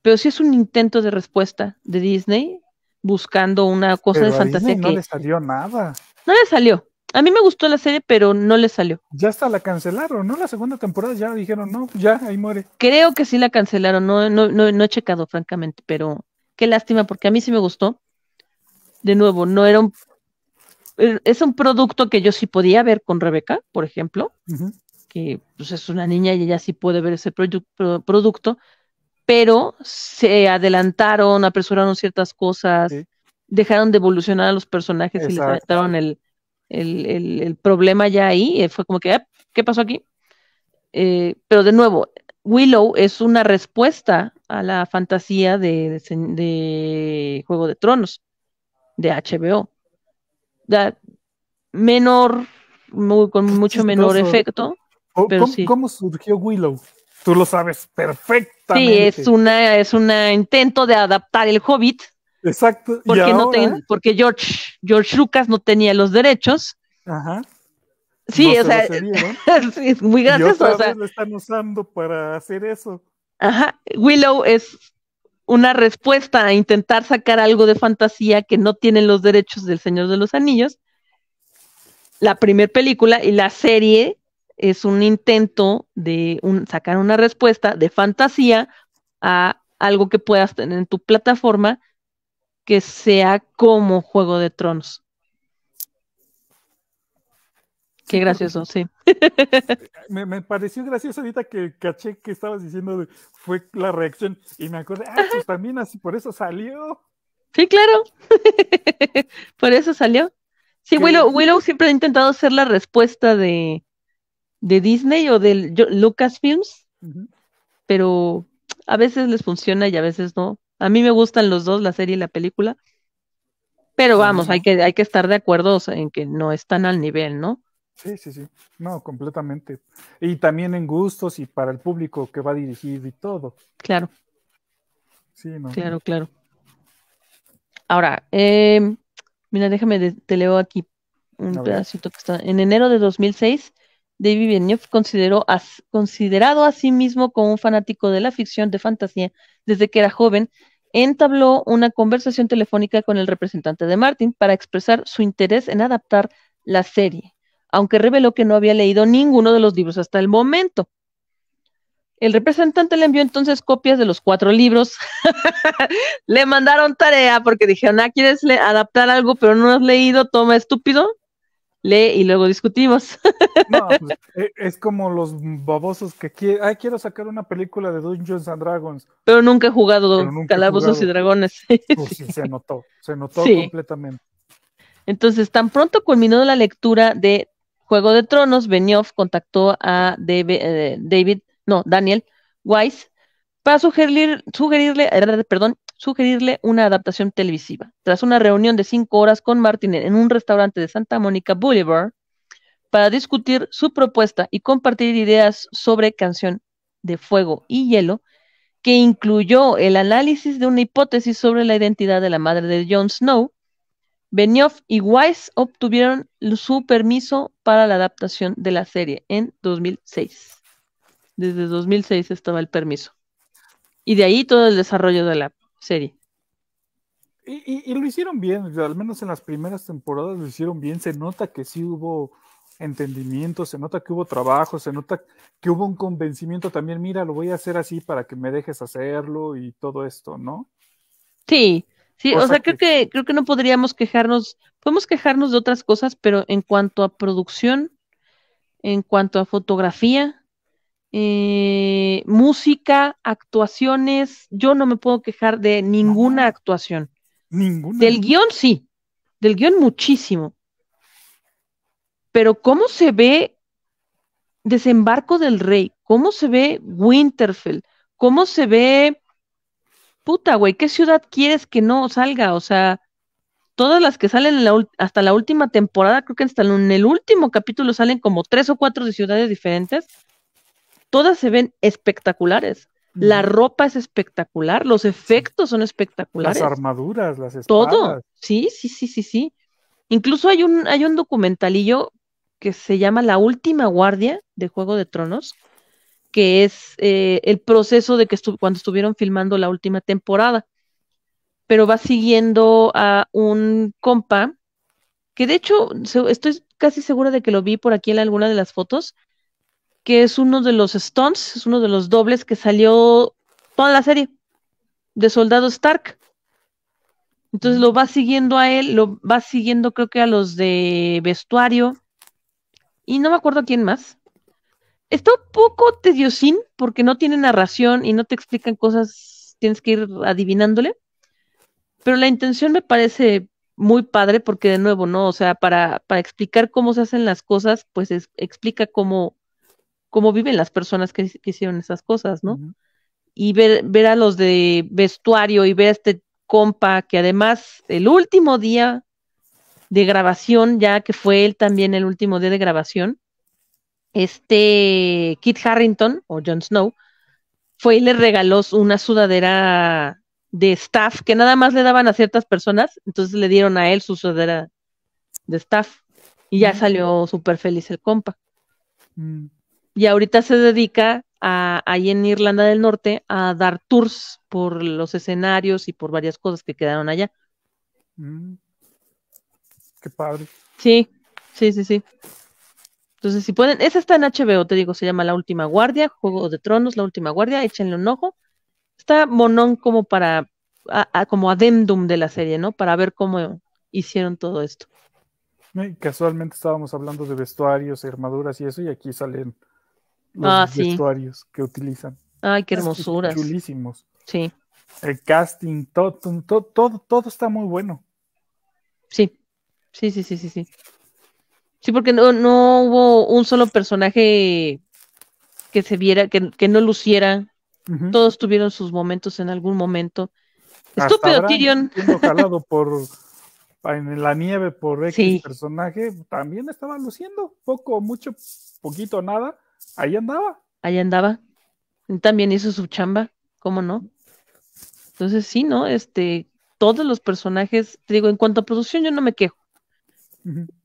pero sí es un intento de respuesta de Disney buscando una cosa de fantasía No le salió nada. No le salió. A mí me gustó la serie, pero no le salió. Ya hasta la cancelaron, ¿no? La segunda temporada ya dijeron, no, ya, ahí muere. Creo que sí la cancelaron, no, no, no, no he checado, francamente, pero qué lástima, porque a mí sí me gustó de nuevo, no era un... Eh, es un producto que yo sí podía ver con Rebeca, por ejemplo, que pues, es una niña y ella sí puede ver ese producto, pero se adelantaron, apresuraron ciertas cosas, dejaron de evolucionar a los personajes y les adelantaron el, problema ya ahí. Eh, fue como que, ah, ¿qué pasó aquí? Eh, pero de nuevo, Willow es una respuesta a la fantasía de Juego de Tronos de HBO. menor, con mucho menor efecto. ¿Cómo, surgió Willow? Tú lo sabes perfectamente. Sí, es una, es un intento de adaptar el Hobbit. Exacto. Porque, no porque George, George Lucas no tenía los derechos. Ajá. Sí, o sea, es muy gracioso. Y lo están usando para hacer eso. Ajá. Willow es una respuesta a intentar sacar algo de fantasía que no tiene los derechos del Señor de los Anillos. La primera película y la serie es un intento de sacar una respuesta de fantasía a algo que puedas tener en tu plataforma que sea como Juego de Tronos. Qué gracioso, sí. Me, pareció gracioso ahorita que caché que estabas diciendo, fue la reacción y me acordé, ah, pues también así, por eso salió. Sí, claro. por eso salió. Sí, Willow, Willow siempre ha intentado ser la respuesta de, de Disney o de Lucasfilms, pero a veces les funciona y a veces no. A mí me gustan los dos, la serie y la película, pero vamos, hay que, hay que estar de acuerdo en que no están al nivel, ¿no? Sí, sí, sí. No, completamente. Y también en gustos y para el público que va a dirigir y todo. Claro. Sí, no. Claro, claro. Ahora, em, mira, déjame, te leo aquí un pedacito que está. En enero de 2006, David Benioff consideró considerado a sí mismo como un fanático de la ficción de fantasía desde que era joven, entabló una conversación telefónica con el representante de Martin para expresar su interés en adaptar la serie aunque reveló que no había leído ninguno de los libros hasta el momento. El representante le envió entonces copias de los cuatro libros. le mandaron tarea porque dijeron, ah, ¿quieres adaptar algo pero no has leído? Toma, estúpido. Lee y luego discutimos. no, pues, e-, es como los babosos que quieren, ay, quiero sacar una película de Dungeons and Dragons. Pero nunca he jugado Calabozos y Dragones. se notó, se notó completamente. Entonces, tan pronto culminó la lectura de Juego de Tronos, Benioff contactó a eh, David, no, Daniel Weiss para sugerir, sugerirle, eh, perdón, sugerirle una adaptación televisiva. Tras una reunión de cinco horas con Martin en un restaurante de Santa Mónica Boulevard, para discutir su propuesta y compartir ideas sobre Canción de Fuego y Hielo, que incluyó el análisis de una hipótesis sobre la identidad de la madre de Jon Snow, Benioff y Weiss obtuvieron su permiso para la adaptación de la serie en 2006. Desde 2006 estaba el permiso. Y de ahí todo el desarrollo de la serie. Y, lo hicieron bien, al menos en las primeras temporadas lo hicieron bien. Se nota que sí hubo entendimiento, se nota que hubo trabajo, se nota que hubo un convencimiento también. Mira, lo voy a hacer así para que me dejes hacerlo y todo esto, ¿no? Sí, Sí, o sea, creo que, creo que no podríamos quejarnos, podemos quejarnos de otras cosas, pero en cuanto a producción, en cuanto a fotografía, eh, música, actuaciones, yo no me puedo quejar de ninguna actuación. Ninguna. Del guión sí, del guión muchísimo. Pero cómo se ve Desembarco del Rey, cómo se ve Winterfell, cómo se ve puta, güey, ¿qué ciudad quieres que no salga? O sea, todas las que salen hasta la última temporada, creo que hasta en el último capítulo salen como tres o cuatro de ciudades diferentes, todas se ven espectaculares. La ropa es espectacular, los efectos son espectaculares. Las armaduras, las espadas. Todo, sí, sí, sí, sí, sí. Incluso hay un, hay un documentalillo que se llama La Última Guardia de Juego de Tronos, que es eh, el proceso de que estuvo cuando estuvieron filmando la última temporada. Pero va siguiendo a un compa, que de hecho estoy casi segura de que lo vi por aquí en alguna de las fotos, que es uno de los Stones, es uno de los dobles que salió toda la serie de Soldado Stark. Entonces lo va siguiendo a él, lo va siguiendo creo que a los de vestuario y no me acuerdo quién más, Está un poco tediosín porque no tiene narración y no te explican cosas, tienes que ir adivinándole. Pero la intención me parece muy padre porque de nuevo, ¿no? O sea, para, para explicar cómo se hacen las cosas, pues explica cómo, cómo viven las personas que, hicieron esas cosas, ¿no? Y ver, ver a los de vestuario y ver a este compa que además el último día de grabación, ya que fue él también el último día de grabación, este Kit Harrington o Jon Snow fue y le regaló una sudadera de staff que nada más le daban a ciertas personas, entonces le dieron a él su sudadera de staff y ya mm. salió súper feliz el compa. Mm. Y ahorita se dedica a, ahí en Irlanda del Norte a dar tours por los escenarios y por varias cosas que quedaron allá. Mm. Qué padre. Sí, sí, sí, sí. Entonces, si pueden, esa está en HBO, te digo, se llama La Última Guardia, Juego de Tronos, La Última Guardia, échenle un ojo. Está monón como para, como adendum de la serie, ¿no? Para ver cómo hicieron todo esto. casualmente estábamos hablando de vestuarios, armaduras y eso, y aquí salen los ah, vestuarios que utilizan. Ay, qué hermosuras. Chulísimos. Sí. El casting, todo, todo, todo, todo está muy bueno. Sí, sí, sí, sí, sí. sí. Sí, porque no, no hubo un solo personaje que se viera, que, no luciera. Todos tuvieron sus momentos en algún momento. Estúpido Tyrion. jalado por en la nieve por X personaje, también estaba luciendo. Poco, mucho, poquito, nada. Ahí andaba. Ahí andaba. También hizo su chamba, ¿cómo no? Entonces, sí, ¿no? Este, todos los personajes, te digo, en cuanto a producción, yo no me quejo.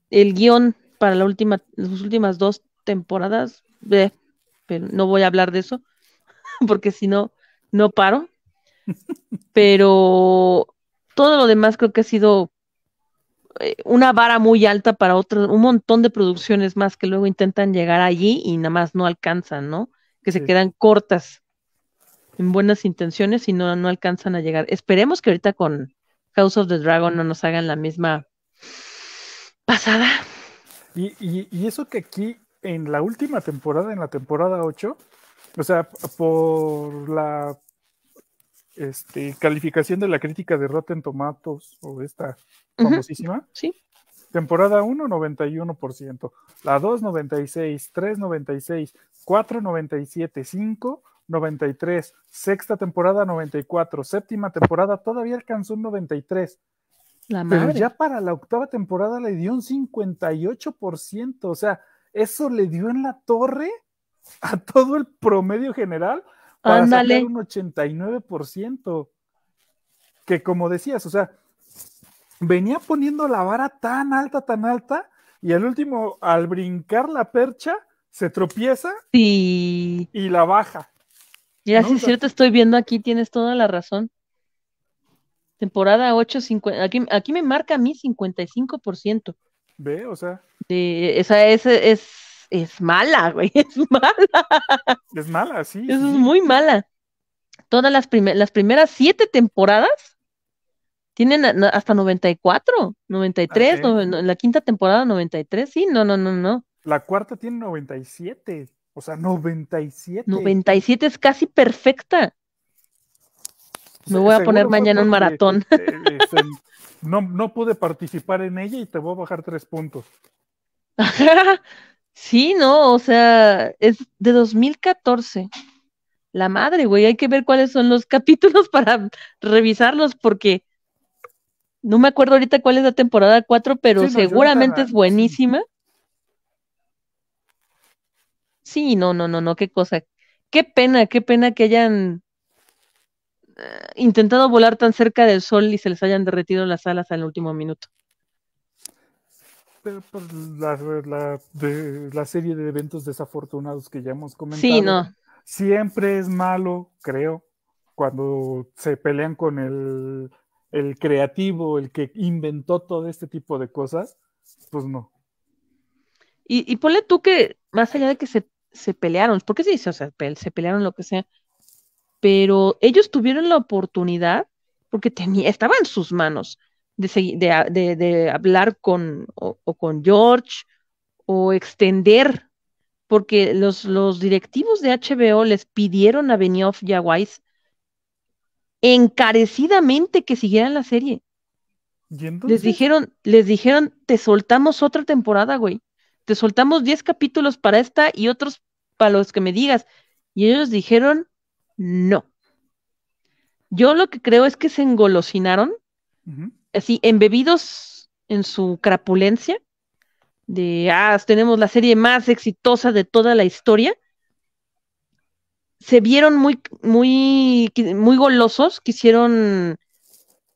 El guión para la última, las últimas dos temporadas, pero no voy a hablar de eso, porque si no, no paro. Pero todo lo demás creo que ha sido eh, una vara muy alta para otros un montón de producciones más que luego intentan llegar allí y nada más no alcanzan, ¿no? Que se quedan cortas en buenas intenciones y no, no alcanzan a llegar. Esperemos que ahorita con House of the Dragon no nos hagan la misma pasada. Y, eso que aquí, en la última temporada, en la temporada 8, o sea, por la este, calificación de la crítica de Rotten Tomatoes, o esta famosísima, ¿Sí? temporada 1, 91%, la 2, 96, 3, 96, 4, 97, 5, 93, sexta temporada 94, séptima temporada todavía alcanzó un 93. Pero ya para la octava temporada le dio un 58%, o sea, eso le dio en la torre a todo el promedio general para sacar un 89%. Que como decías, o sea, venía poniendo la vara tan alta, tan alta, y al último, al brincar la percha, se tropieza y la baja. Y así sí, cierto, estoy viendo aquí, tienes toda la razón temporada 8, 50, aquí, me marca a mí 55%. ¿Ve? O sea. De, es, mala, güey, es mala. Es mala, sí. es muy mala. Todas las, las primeras siete temporadas tienen hasta 94, 93, ah, la quinta temporada 93, sí, no, no, no, no. La cuarta tiene 97, o sea, 97. 97 es casi perfecta. Pues, me voy a poner mañana un maratón. Este, este, no, no pude participar en ella y te voy a bajar tres puntos. sí, no, o sea, es de 2014. La madre, güey, hay que ver cuáles son los capítulos para revisarlos porque no me acuerdo ahorita cuál es la temporada 4, pero seguramente es buenísima. sí, no, no, no, no, qué cosa. Qué pena, qué pena que hayan intentado volar tan cerca del sol y se les hayan derretido las alas al último minuto. Pero pues, la, serie de eventos desafortunados que ya hemos comentado. Siempre es malo, creo, cuando se pelean con el, el creativo, el que inventó todo este tipo de cosas, pues no. Y, y ponle tú que, más allá de que se, pelearon, porque sí, se pelearon lo que sea, pero ellos tuvieron la oportunidad, porque tenía, estaba en sus manos, de, de, hablar con, o, con George o extender, porque los, los directivos de HBO les pidieron a Benioff y a encarecidamente que siguieran la serie. les dijeron, les dijeron, te soltamos otra temporada, güey. Te soltamos 10 capítulos para esta y otros para los que me digas. Y ellos dijeron, no. Yo lo que creo es que se engolosinaron, así, embebidos en su crapulencia, de, ah, tenemos la serie más exitosa de toda la historia. Se vieron muy, muy, muy golosos, quisieron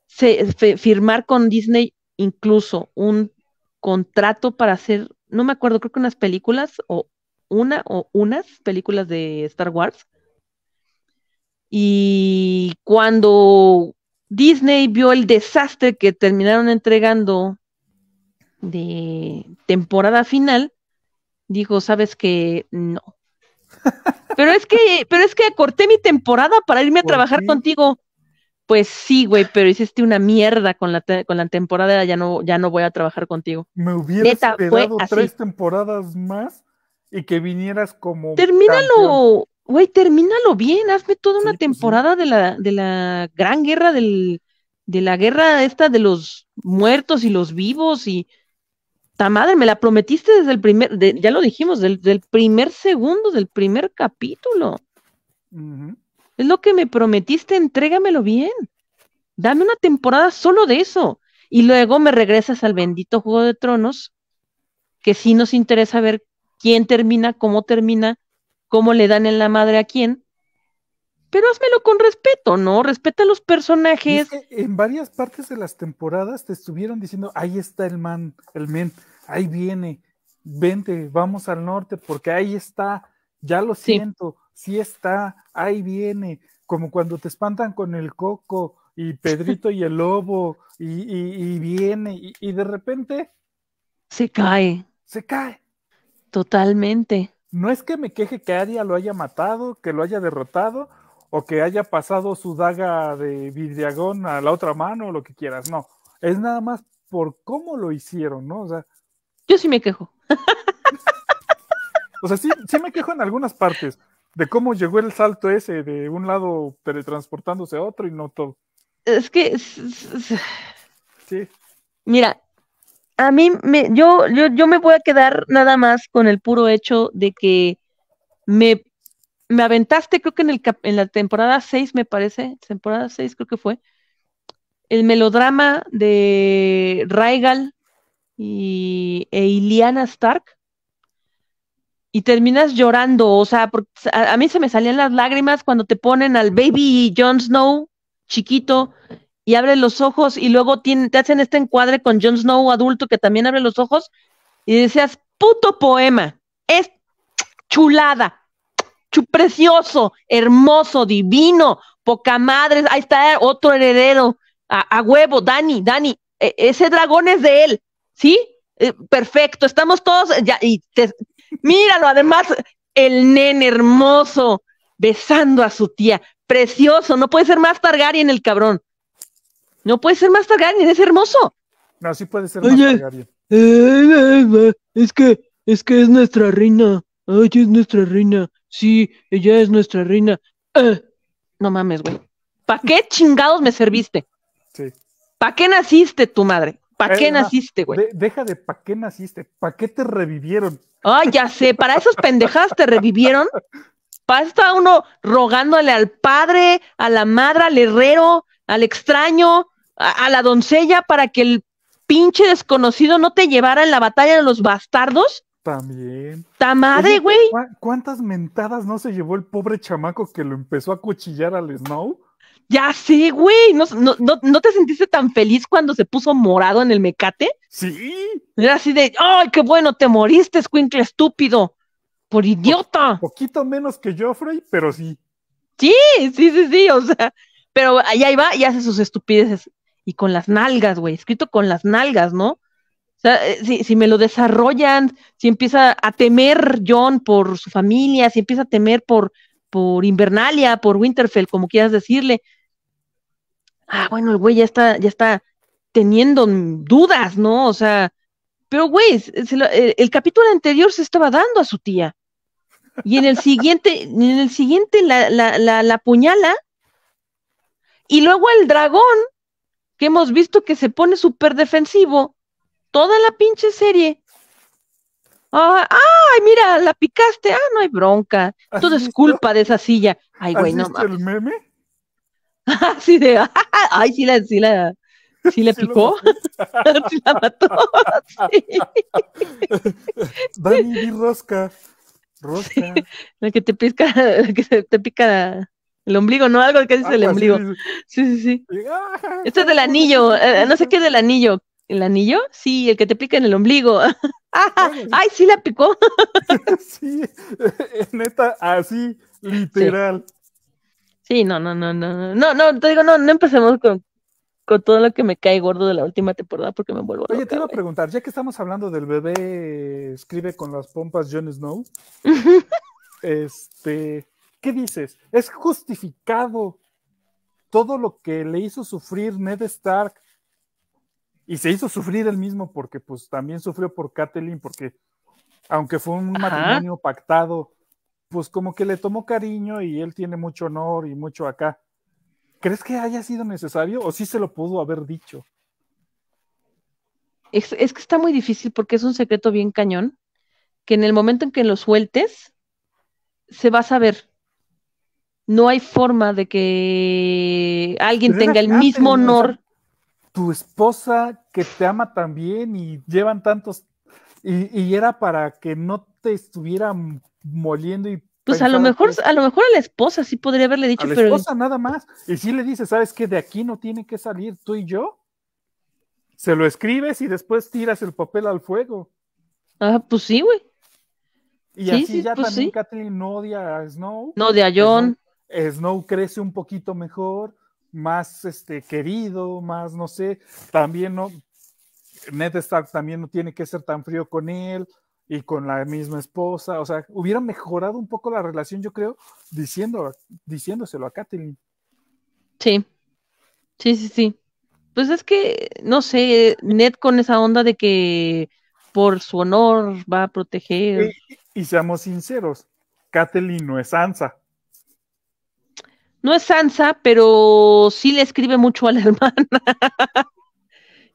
firmar con Disney incluso un contrato para hacer, no me acuerdo, creo que unas películas o una o unas películas de Star Wars. Y cuando Disney vio el desastre que terminaron entregando de temporada final, dijo, sabes que no. pero es que, pero es que corté mi temporada para irme a trabajar contigo. Pues sí, güey, pero hiciste una mierda con la, con la temporada, ya no, ya no voy a trabajar contigo. Me hubieras tres temporadas más y que vinieras como. Termínalo, güey, termínalo bien, hazme toda una pues, temporada de, la, de la gran guerra del, de la guerra esta de los muertos y los vivos y ta madre, me la prometiste desde el primer, ya lo dijimos, del, primer segundo, del primer capítulo. Es lo que me prometiste, entrégamelo bien. Dame una temporada solo de eso. Y luego me regresas al bendito Juego de Tronos, que sí nos interesa ver quién termina, cómo termina, cómo le dan en la madre a quién, pero házmelo con respeto, ¿no? Respeta a los personajes. en varias partes de las temporadas te estuvieron diciendo, ahí está el man, el men, ahí viene, vente, vamos al norte, porque ahí está, ya lo siento, sí está, ahí viene, como cuando te espantan con el coco y Pedrito y el lobo, y, viene, y, y de repente... Se cae. Se cae. Totalmente no es que me queje que Aria lo haya matado, que lo haya derrotado o que haya pasado su daga de vidriagón a la otra mano o lo que quieras, no. Es nada más por cómo lo hicieron, ¿no? O sea, yo sí me quejo. O sea, sí, sí me quejo en algunas partes de cómo llegó el salto ese de un lado teletransportándose a otro y no todo. Es que. Sí. Mira, a mí me, yo, yo, yo me voy a quedar nada más con el puro hecho de que me, aventaste, creo que en, el, en la temporada 6, me parece, temporada 6 creo que fue, el melodrama de Raigal y, e Iliana Stark. Y terminas llorando, o sea, a, a mí se me salían las lágrimas cuando te ponen al baby Jon Snow chiquito y abre los ojos y luego te hacen este encuadre con Jon Snow adulto que también abre los ojos y decías, puto poema, es chulada, precioso, hermoso, divino, poca madre, ahí está otro heredero, a, huevo, Dani, Dani, e, ese dragón es de él, ¿sí? Eh, perfecto, estamos todos, ya, y te, míralo, además, el nen hermoso, besando a su tía, precioso, no puede ser más Targaryen el cabrón. No puede ser más Targaryen, es hermoso. No, sí puede ser más Targaryen. Eh, eh, eh, es que, es que es nuestra reina. es nuestra reina. Sí, ella es nuestra reina. No mames, güey. ¿Para qué chingados me serviste? Sí. ¿Para qué naciste tu madre? ¿Para qué naciste, güey? deja de ¿para qué naciste? ¿Para qué te revivieron? Ay, ya sé, para esas pendejadas te revivieron. Para estar uno rogándole al padre, a la madre, al herrero, al extraño, a, la doncella para que el pinche desconocido no te llevara en la batalla de los bastardos. También. ¡Ta güey! ¿Cuántas mentadas no se llevó el pobre chamaco que lo empezó a cuchillar al Snow? Ya sí, güey. ¿No, te sentiste tan feliz cuando se puso morado en el mecate? Sí. Era así de, ¡ay, qué bueno! Te moriste, squinkle estúpido. Por idiota. poquito menos que yo, Joffrey, pero sí. Sí, sí, sí, sí. O sea, pero allá va y hace sus estupideces y con las nalgas, güey, escrito con las nalgas, ¿no? O sea, eh, si, si, me lo desarrollan, si empieza a temer John por su familia, si empieza a temer por, por Invernalia, por Winterfell, como quieras decirle. Ah, bueno, el güey ya está, ya está teniendo dudas, ¿no? O sea, pero güey, eh, el, capítulo anterior se estaba dando a su tía. Y en el siguiente, en el siguiente la, la, la puñala. Y luego el dragón que hemos visto que se pone súper defensivo toda la pinche serie. Ah, ay, mira, la picaste. Ah, no hay bronca. Todo es culpa de esa silla. Ay, güey, no ¿es el meme? Así de, ay, sí la, sí la, sí picó, la mató. Sí. Dani, rosca, rosca. La que te pica, la que te pica el ombligo, no, algo que dice el ombligo. Sí, sí, sí. Ah, Esto es del anillo, eh, no sé qué es del anillo. ¿El anillo? Sí, el que te pica en el ombligo. Ah, ¡Ay, sí la picó! sí, neta, así, literal. Sí. no, no, no, no, no, no, te digo, no, no empecemos con, con todo lo que me cae gordo de la última temporada porque me vuelvo Oye, te iba a preguntar, ya que estamos hablando del bebé escribe con las pompas Jon Snow, este, ¿Qué dices? Es justificado todo lo que le hizo sufrir Ned Stark. Y se hizo sufrir él mismo porque pues también sufrió por Catelyn, porque aunque fue un matrimonio pactado, pues como que le tomó cariño y él tiene mucho honor y mucho acá. ¿Crees que haya sido necesario o sí se lo pudo haber dicho? es, que está muy difícil porque es un secreto bien cañón, que en el momento en que lo sueltes, se va a saber no hay forma de que alguien tenga el mismo honor. Tu esposa que te ama también y llevan tantos. Y, era para que no te estuvieran moliendo y pues a lo mejor, a lo mejor a la esposa sí podría haberle dicho, a la pero. esposa nada más. Y si le dices, ¿sabes qué? De aquí no tiene que salir tú y yo. Se lo escribes y después tiras el papel al fuego. Ah, pues sí, güey. Y así ya pues también Kathleen odia a Snow. No odia a John. Snow crece un poquito mejor, más este, querido, más no sé, también no, Ned Stark también no tiene que ser tan frío con él y con la misma esposa, o sea, hubiera mejorado un poco la relación, yo creo, diciendo, diciéndoselo a Kathleen. Sí, sí, sí, sí. Pues es que, no sé, Ned con esa onda de que por su honor va a proteger. Y, seamos sinceros, Kathleen no es Sansa. No es Sansa, pero sí le escribe mucho a la hermana.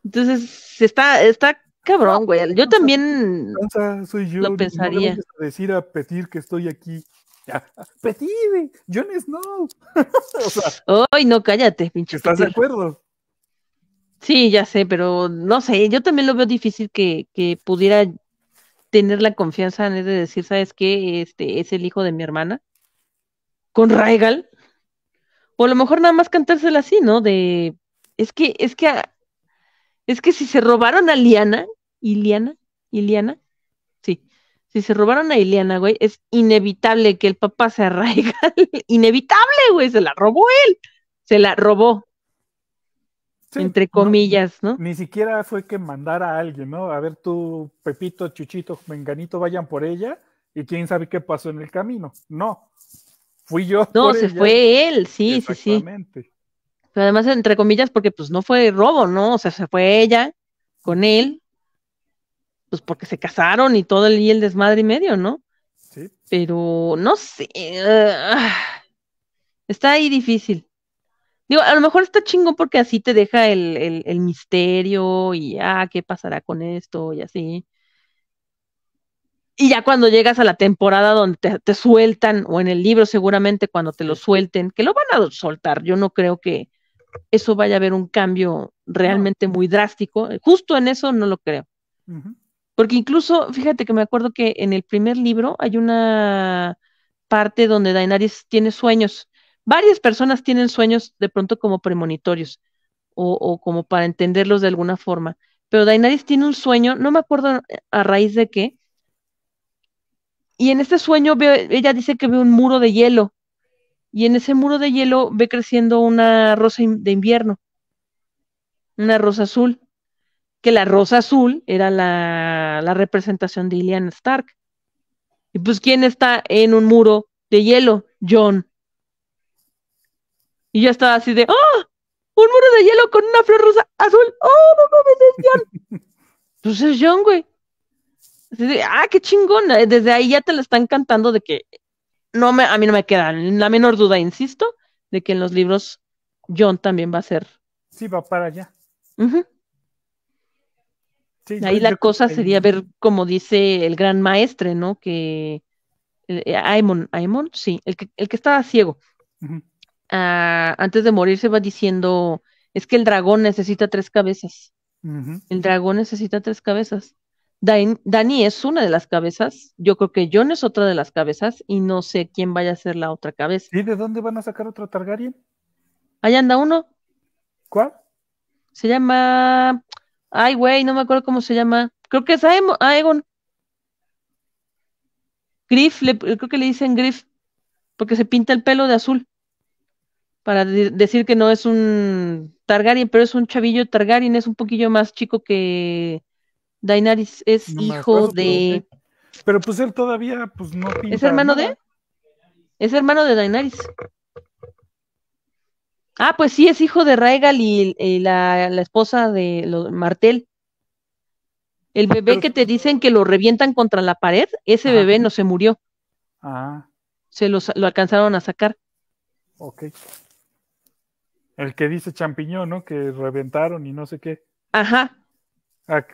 Entonces, está, está cabrón, güey. Yo también Sansa, soy yo. lo pensaría. decir a Petir que estoy aquí. Petir, Jon Snow. o sea, Ay, no, cállate, pinche. ¿Estás de acuerdo? Sí, ya sé, pero no sé, yo también lo veo difícil que, pudiera tener la confianza en de decir, ¿sabes qué? Este es el hijo de mi hermana. Con Raigal. O a lo mejor nada más cantársela así, ¿no? De, es que, es que, ah, es que si se robaron a Liana, Iliana, Iliana, sí, si se robaron a Iliana, güey, es inevitable que el papá se arraiga. inevitable, güey, se la robó él, se la robó. entre comillas, no, Ni siquiera fue que mandara a alguien, ¿no? A ver, tú, Pepito, Chuchito, Menganito, vayan por ella y quién sabe qué pasó en el camino. No, no, se fue él, sí, sí, sí. Pero además, entre comillas, porque pues no fue robo, ¿no? O sea, se fue ella con él, pues porque se casaron y todo el, y el desmadre y medio, ¿no? Sí. Pero no sé. Ah, está ahí difícil. Digo, a lo mejor está chingón porque así te deja el, el, el misterio y ah, ¿qué pasará con esto? Y así. Y ya cuando llegas a la temporada donde te, sueltan, o en el libro seguramente cuando te lo suelten, que lo van a soltar, yo no creo que eso vaya a haber un cambio realmente muy drástico. Eh, justo en eso no lo creo. Porque incluso, fíjate que me acuerdo que en el primer libro hay una parte donde Daenerys tiene sueños. Varias personas tienen sueños de pronto como premonitorios o, o como para entenderlos de alguna forma. Pero Daenerys tiene un sueño, no me acuerdo eh, a raíz de qué, y en este sueño ella dice que ve un muro de hielo. Y en ese muro de hielo ve creciendo una rosa de invierno. Una rosa azul. Que la rosa azul era la, representación de Ilian Stark. Y pues, ¿quién está en un muro de hielo? John. Y yo estaba así de, oh ¡Un muro de hielo con una flor rosa azul! ¡Oh, no mames, es John! Entonces, pues John, güey ah, qué chingón. Eh, desde ahí ya te la están cantando de que no me, a mí no me queda la menor duda, insisto, de que en los libros John también va a ser. Sí, va para allá. ahí la cosa sería ver, como dice el gran maestre, ¿no? Que eh, Aemon, Aemon, sí, el que, el que estaba ciego. Ah, antes de morir se va diciendo, es que el dragón necesita tres cabezas. El dragón necesita tres cabezas. Dani es una de las cabezas, yo creo que John es otra de las cabezas y no sé quién vaya a ser la otra cabeza. ¿Y de dónde van a sacar otro Targaryen? Allá anda uno. ¿Cuál? Se llama... Ay, güey, no me acuerdo cómo se llama. Creo que es Aegon. Griff, creo que le dicen Griff, porque se pinta el pelo de azul. Para decir que no es un Targaryen, pero es un chavillo Targaryen, es un poquillo más chico que Dainaris es hijo de... Pero pues él todavía, pues no... ¿Es hermano de? Es hermano de Dainaris. Ah, pues sí, es hijo de Raegal y, la, esposa de Martel. El bebé que te dicen que lo revientan contra la pared, ese bebé no se murió. Ah. Se lo alcanzaron a sacar. Ok. El que dice champiñón, ¿no? Que reventaron y no sé qué. Ajá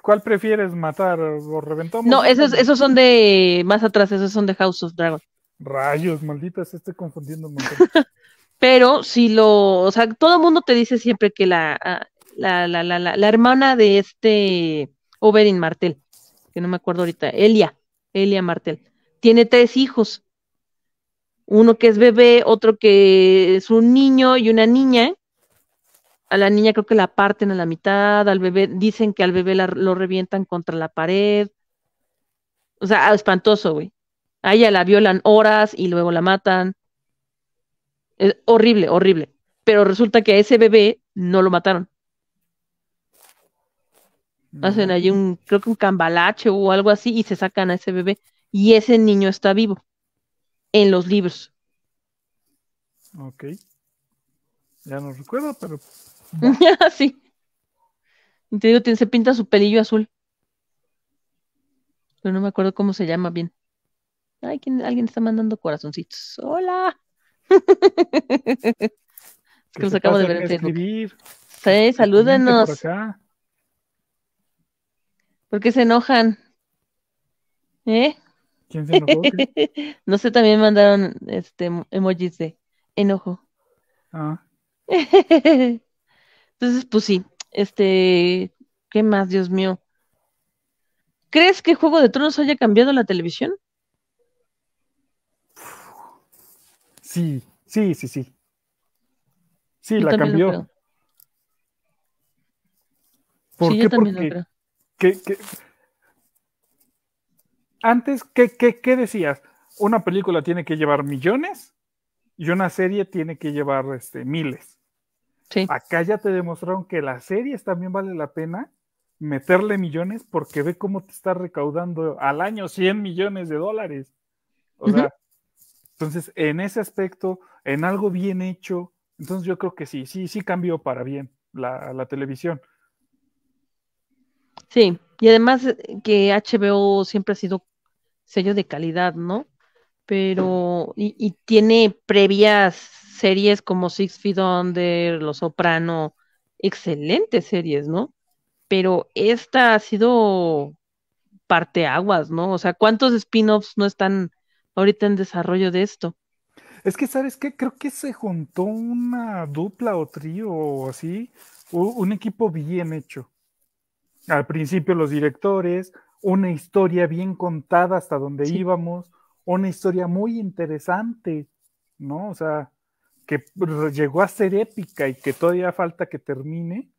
cuál prefieres matar? o reventamos? No, esos, esos son de más atrás, esos son de House of Dragon. Rayos, maldita, se confundiendo Pero si lo, o sea, todo el mundo te dice siempre que la, ah, la, la, la, la hermana de este Oberyn Martel, que no me acuerdo ahorita, Elia, Elia Martel, tiene tres hijos. Uno que es bebé, otro que es un niño y una niña, a la niña creo que la parten a la mitad, al bebé, dicen que al bebé lo revientan contra la pared. O sea, ah, espantoso, güey. A ella la violan horas y luego la matan. Es horrible, horrible. Pero resulta que a ese bebé no lo mataron. Hacen allí un, mm. creo que un cambalache o algo así y se sacan a ese bebé. Y ese niño está vivo en los libros. Ok. Ya no recuerdo, pero sí. se pinta su pelillo azul. Pero no me acuerdo cómo se llama bien. Ay, alguien está mandando corazoncitos. ¡Hola! es que los acabo de ver Sí, salúdenos. Por se enojan? ¿Eh? ¿Quién se no sé, también mandaron este emojis de enojo. Ah. Entonces, pues sí, este, ¿qué más, Dios mío? ¿Crees que Juego de Tronos haya cambiado la televisión? Sí, sí, sí, sí. Sí, la cambió. ¿Por sí, qué? también Antes, ¿qué, ¿qué, qué, decías? Una película tiene que llevar millones y una serie tiene que llevar este, miles. Acá ya te demostraron que las series también vale la pena meterle millones porque ve cómo te está recaudando al año 100 millones de dólares. entonces en ese aspecto, en algo bien hecho, entonces yo creo que sí, sí, sí cambió para bien la, televisión. Sí, y además eh, que HBO siempre ha sido sello de calidad, ¿no? Pero, y tiene previas series como Six Feet Under, Los Soprano, excelentes series, ¿no? Pero esta ha sido parteaguas, ¿no? O sea, ¿cuántos spin-offs no están ahorita en desarrollo de esto? Es que, ¿sabes qué? Creo que se juntó una dupla o trío o así, un equipo bien hecho. Al principio los directores, una historia bien contada hasta donde íbamos, una historia muy interesante, ¿no? O sea, que llegó a ser épica y que todavía falta que termine,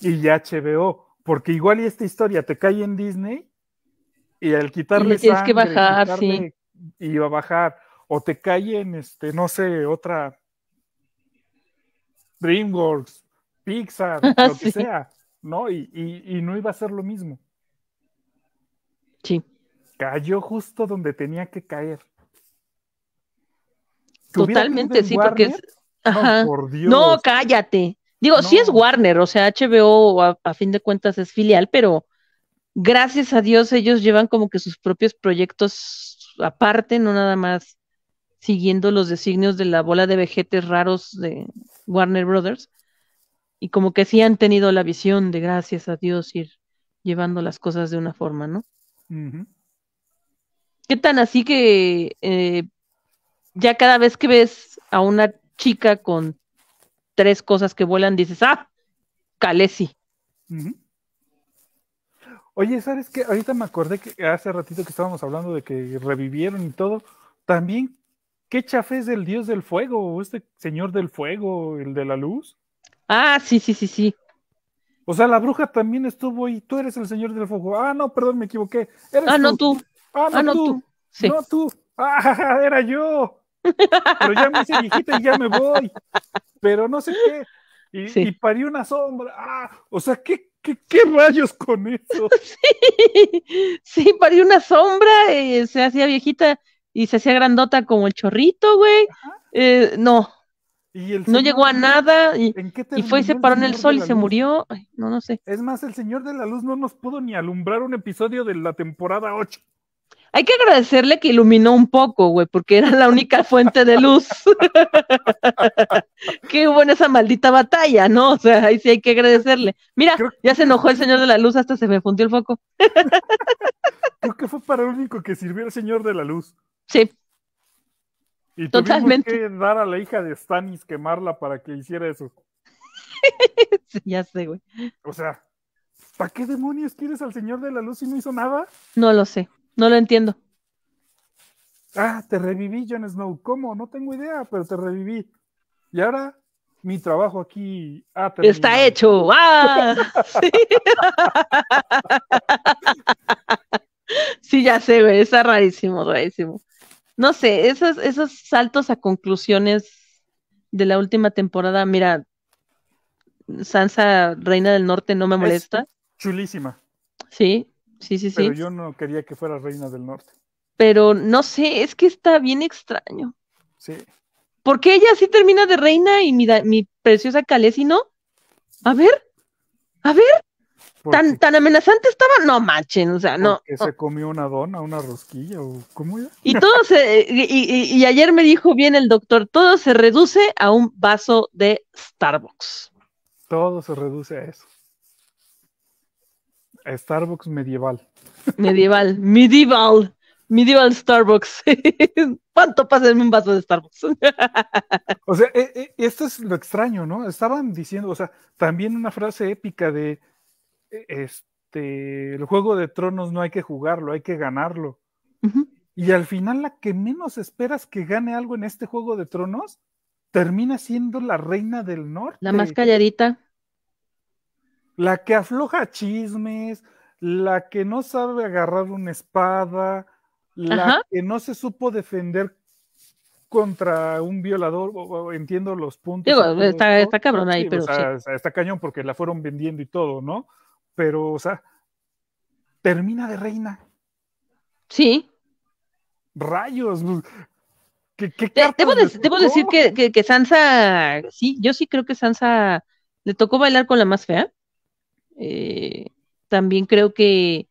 y ya HBO, porque igual y esta historia te cae en Disney y al quitarle... Y tienes que bajar, sí. Y a bajar, o te cae en, este, no sé, otra DreamWorks, Pixar, lo que sea, ¿no? Y, y, y no iba a ser lo mismo. Sí. Cayó justo donde tenía que caer. Totalmente, sí, porque. Es... No, cállate. Digo, sí es Warner, o sea, HBO a, fin de cuentas es filial, pero gracias a Dios ellos llevan como que sus propios proyectos aparte, no nada más siguiendo los designios de la bola de vejetes raros de Warner Brothers. Y como que sí han tenido la visión de gracias a Dios ir llevando las cosas de una forma, ¿no? ¿Qué tan así que eh, ya cada vez que ves a una chica con tres cosas que vuelan, dices, ah, Calesi. Oye, ¿sabes qué? Ahorita me acordé que hace ratito que estábamos hablando de que revivieron y todo. También, ¿qué chafé es el dios del fuego? ¿o Este señor del fuego, el de la luz. Ah, sí, sí, sí, sí. O sea, la bruja también estuvo y tú eres el señor del fuego. Ah, no, perdón, me equivoqué. ah, No, tú. Ah, no, tú. tú. Ah, ah, no tú. Ah, era yo pero ya me hice viejita y ya me voy, pero no sé qué. Y, parió parí una sombra. Ah, o sea, ¿qué, qué, rayos con eso? Sí, sí, parí una sombra, y se hacía viejita y se hacía grandota como el chorrito, güey. Eh, no. ¿Y el no llegó a nada y, fue y se paró en el sol y se murió. no, no sé. Es más, el Señor de la Luz no nos pudo ni alumbrar un episodio de la temporada 8. Hay que agradecerle que iluminó un poco, güey, porque era la única fuente de luz. Qué buena esa maldita batalla, ¿no? O sea, ahí sí hay que agradecerle. Mira, ya se enojó el señor de la luz, hasta se me fundió el foco. Creo que fue para lo único que sirvió el señor de la luz. Sí. Y tuvimos Totalmente. que dar a la hija de Stanis quemarla para que hiciera eso. ya sé, güey. O sea, ¿para qué demonios quieres al señor de la luz si no hizo nada? No lo sé. No lo entiendo. Ah, te reviví, Jon Snow. ¿Cómo? No tengo idea, pero te reviví. Y ahora mi trabajo aquí Está hecho. ¡Ah! Sí. ya sé, güey. Está rarísimo, rarísimo. No sé, esos, esos saltos a conclusiones de la última temporada, mira, Sansa, Reina del Norte, no me molesta. chulísima. Sí, sí, sí, sí. Pero yo no quería que fuera reina del norte. Pero no sé, es que está bien extraño. Sí. Porque ella sí termina de reina y mi, mi preciosa Calesi no? A ver, a ver. ¿Tan, ¿Tan amenazante estaba? No manchen, o sea, no. Que se comió una dona, una rosquilla, o cómo era? Y todo se, y, ayer me dijo bien el doctor, todo se reduce a un vaso de Starbucks. Todo se reduce a eso. Starbucks medieval. Medieval, medieval, medieval Starbucks. ¿Cuánto pasa en un vaso de Starbucks? o sea, e, e, esto es lo extraño, ¿no? Estaban diciendo, o sea, también una frase épica de, e, este, el juego de tronos no hay que jugarlo, hay que ganarlo. Y al final la que menos esperas que gane algo en este juego de tronos termina siendo la reina del norte. La más calladita la que afloja chismes, la que no sabe agarrar una espada, la que no se supo defender contra un violador, entiendo los puntos. está, cabrón ahí, pero. Está cañón porque la fueron vendiendo y todo, ¿no? Pero, o sea, termina de reina. Sí. Rayos. Pues, ¿Qué, debo, decir que Sansa, sí, yo sí creo que Sansa le tocó bailar con la más fea. Eh, también creo que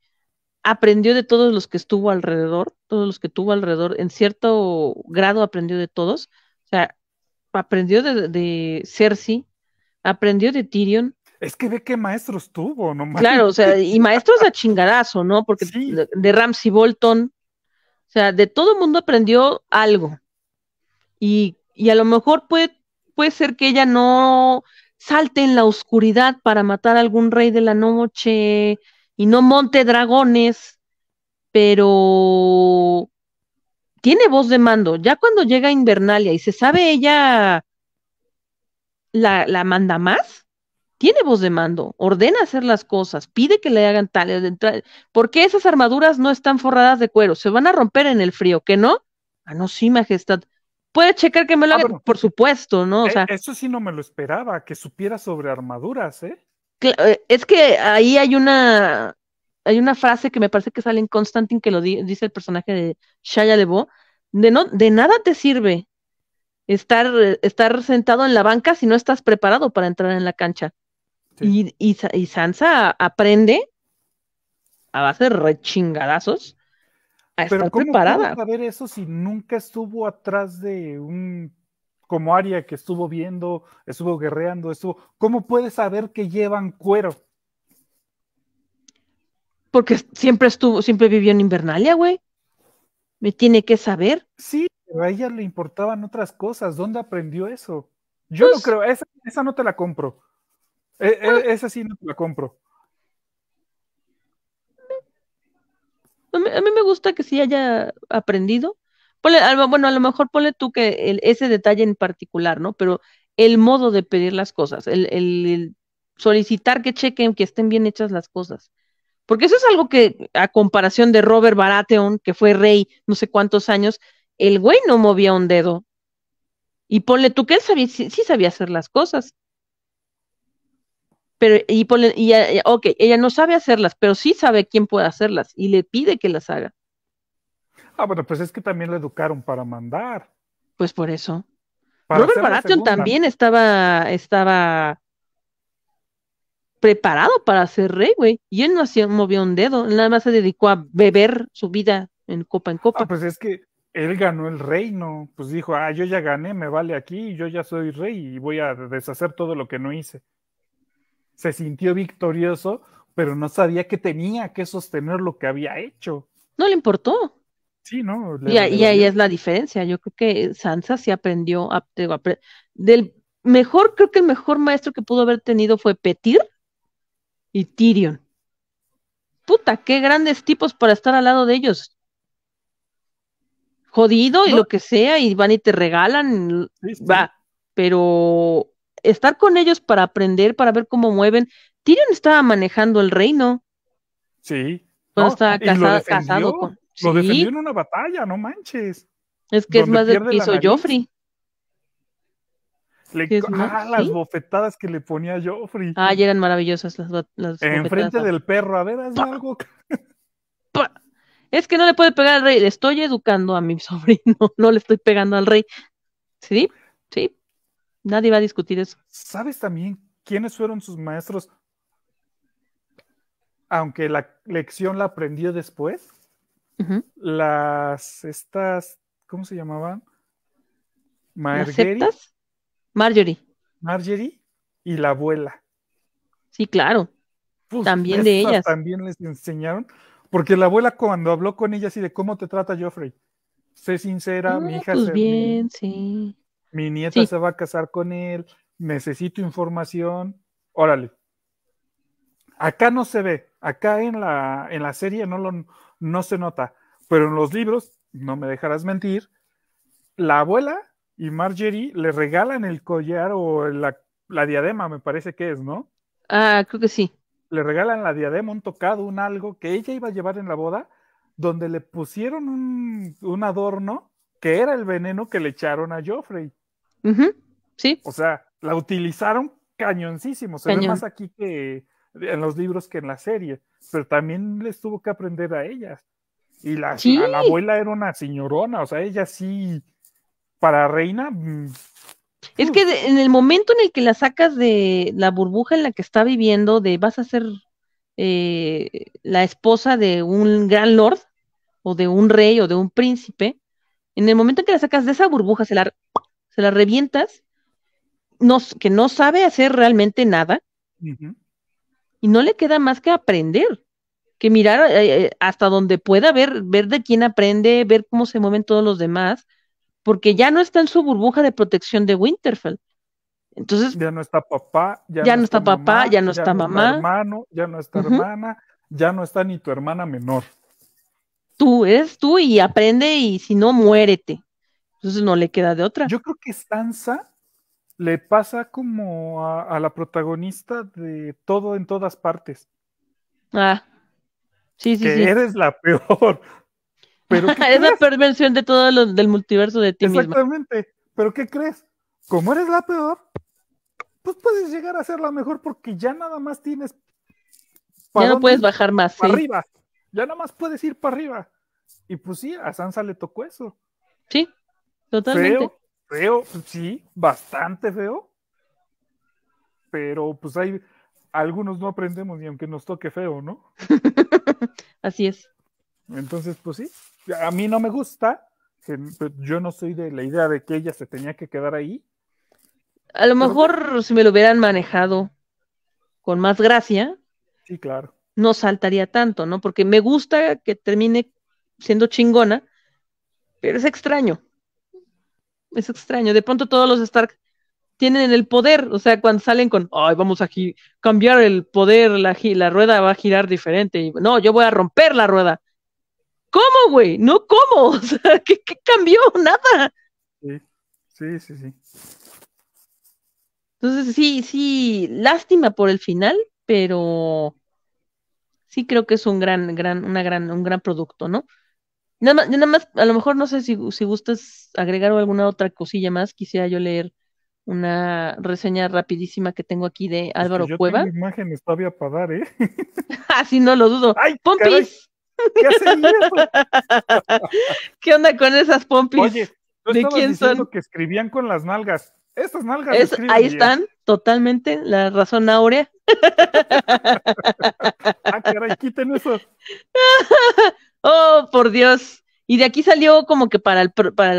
aprendió de todos los que estuvo alrededor, todos los que tuvo alrededor, en cierto grado aprendió de todos. O sea, aprendió de, Cersei, aprendió de Tyrion. Es que ve qué maestros tuvo, ¿no? Claro, o sea, y maestros a chingadazo, ¿no? Porque de, Ramsey Bolton, o sea, de todo mundo aprendió algo. Y, y a lo mejor puede, puede ser que ella no salte en la oscuridad para matar a algún rey de la noche y no monte dragones, pero tiene voz de mando. Ya cuando llega Invernalia y se sabe ella la, manda más, tiene voz de mando, ordena hacer las cosas, pide que le hagan tales. porque esas armaduras no están forradas de cuero? Se van a romper en el frío, ¿que no? Ah, no, sí, majestad puede checar que me lo ah, por supuesto, ¿no? O e, eso sí no me lo esperaba, que supiera sobre armaduras, ¿eh? ¿eh? Es que ahí hay una hay una frase que me parece que sale en Constantine que lo dice el personaje de Shaya Lebo, de no de nada te sirve estar estar sentado en la banca si no estás preparado para entrar en la cancha. Y, y, Sansa aprende a base de rechingadazos pero ¿cómo puede saber eso si nunca estuvo atrás de un como área que estuvo viendo, estuvo guerreando, estuvo. ¿Cómo puede saber que llevan cuero? Porque siempre estuvo, siempre vivió en Invernalia, güey. Me tiene que saber. Sí, pero a ella le importaban otras cosas. ¿Dónde aprendió eso? Yo no pues creo, esa, esa, no te la compro. E, e, esa sí no te la compro. A mí, me gusta que sí haya aprendido. Ponle, bueno, a lo mejor ponle tú que ese detalle en particular, ¿no? Pero el modo de pedir las cosas, el, solicitar que chequen, que estén bien hechas las cosas. Porque eso es algo que, a comparación de Robert Baratheon, que fue rey no sé cuántos años, el güey no movía un dedo. Y ponle tú que él sabía, sí sabía hacer las cosas pero y, y, ok, ella no sabe hacerlas, pero sí sabe quién puede hacerlas y le pide que las haga. Ah, bueno, pues es que también la educaron para mandar. Pues por eso. Para Robert Baratheon también estaba, estaba preparado para ser rey, güey, y él no hacía, movió un dedo, nada más se dedicó a beber su vida en copa en copa. Ah, pues es que él ganó el reino, pues dijo, ah, yo ya gané, me vale aquí, yo ya soy rey y voy a deshacer todo lo que no hice se sintió victorioso, pero no sabía que tenía que sostener lo que había hecho. No le importó. Sí, ¿no? y, ahí es la diferencia. Yo creo que Sansa sí aprendió, a, del mejor, creo que el mejor maestro que pudo haber tenido fue Petir y Tyrion. Puta, qué grandes tipos para estar al lado de ellos. Jodido y lo que sea, y van y te regalan, va, pero estar con ellos para aprender, para ver cómo mueven. Tyrion estaba manejando el reino. Sí. Cuando estaba casado, Lo defendió en una batalla, no manches. Es que es más del piso hizo Joffrey. ah, las bofetadas que le ponía Joffrey. Ah, eran maravillosas las, las Enfrente del perro, a ver, haz algo. Es que no le puede pegar al rey, le estoy educando a mi sobrino, no le estoy pegando al rey. ¿Sí? Sí. Nadie va a discutir eso. ¿Sabes también quiénes fueron sus maestros? Aunque la lección la aprendió después. Las, estas, ¿cómo se llamaban? Marguerite. Marjorie. Marjorie y la abuela. Sí, claro. Pues, también de ellas. También les enseñaron, porque la abuela cuando habló con ella así de cómo te trata Geoffrey. sé sincera, ah, mi hija. Pues bien, sí mi nieta se va a casar con él, necesito información, órale. Acá no se ve, acá en la, en la serie no, lo, no se nota, pero en los libros, no me dejarás mentir, la abuela y Marjorie le regalan el collar o la, diadema, me parece que es, ¿no? Ah, creo que sí. Le regalan la diadema, un tocado, un algo que ella iba a llevar en la boda, donde le pusieron un, un adorno que era el veneno que le echaron a Joffrey. Sí. O sea, la utilizaron cañoncísimo. Se ve más aquí que en los libros que en la serie. Pero también les tuvo que aprender a ellas. Y la, la, abuela era una señorona. O sea, ella sí, para reina. Mm, es uh. que en el momento en el que la sacas de la burbuja en la que está viviendo, de vas a ser eh, la esposa de un gran lord, o de un rey, o de un príncipe, en el momento en que la sacas de esa burbuja, se la se la revientas, que no sabe hacer realmente nada y no le queda más que aprender, que mirar eh, eh, hasta donde pueda, ver, ver de quién aprende, ver cómo se mueven todos los demás, porque ya no está en su burbuja de protección de Winterfell. Entonces, ya no está papá, ya, no, está, papá, ya no está mamá, hermano, ya no está hermana, ya no está ni tu hermana menor. Tú eres tú y aprende y si no muérete. Entonces no le queda de otra. Yo creo que Sansa le pasa como a, la protagonista de todo en todas partes. Ah, sí, sí. Que eres la peor. Pero es la perversión de todo lo, del multiverso de ti Exactamente. Pero ¿qué crees? Como eres la peor, pues puedes llegar a ser la mejor porque ya nada más tienes. Ya no puedes bajar más. Para arriba. Ya nada más puedes ir para arriba. Y pues sí, a Sansa le tocó eso. Sí, Totalmente. Feo, pues sí, bastante feo. Pero pues hay algunos no aprendemos ni aunque nos toque feo, ¿no? Así es. Entonces, pues sí, a mí no me gusta. Pues, yo no soy de la idea de que ella se tenía que quedar ahí. A lo mejor si me lo hubieran manejado con más gracia. Sí, claro. No saltaría tanto, ¿no? Porque me gusta que termine siendo chingona, pero es extraño es extraño. De pronto todos los Stark tienen el poder, o sea, cuando salen con, ay, vamos a cambiar el poder, la, la rueda va a girar diferente. Y, no, yo voy a romper la rueda. ¿Cómo, güey? No, ¿cómo? O sea, ¿qué, qué cambió? Nada. Sí, sí, sí, sí. Entonces, sí, sí, lástima por el final, pero sí creo que es un gran, gran, una gran, un gran producto, ¿no? Nada más, nada más, a lo mejor no sé si, si gustas agregar alguna otra cosilla más. Quisiera yo leer una reseña rapidísima que tengo aquí de Álvaro Cueva. Tengo imágenes para dar, ¿eh? Así ah, no lo dudo. ¡Ay, ¡Pompis! ¿Qué, ¿Qué onda con esas pompis? Oye, ¿de quién son? que escribían con las nalgas. Estas nalgas. ahí están, totalmente, la razón áurea. ah, caray, quiten eso. Oh, por Dios. Y de aquí salió como que para el, para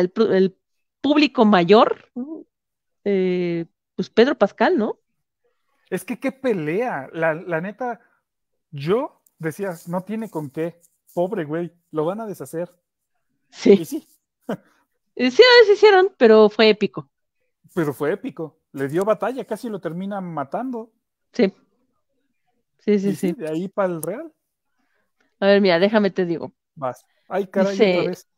el, público mayor, eh, pues Pedro Pascal, ¿no? Es que qué pelea. La, la neta, yo decía, no tiene con qué. Pobre güey, lo van a deshacer. Sí. Y sí. Eh, sí, hicieron, pero fue épico. Pero fue épico. Le dio batalla, casi lo termina matando. Sí. Sí, sí, sí. De ahí para el Real. A ver, mira, déjame te digo. Vas. Ay, caray, otra vez.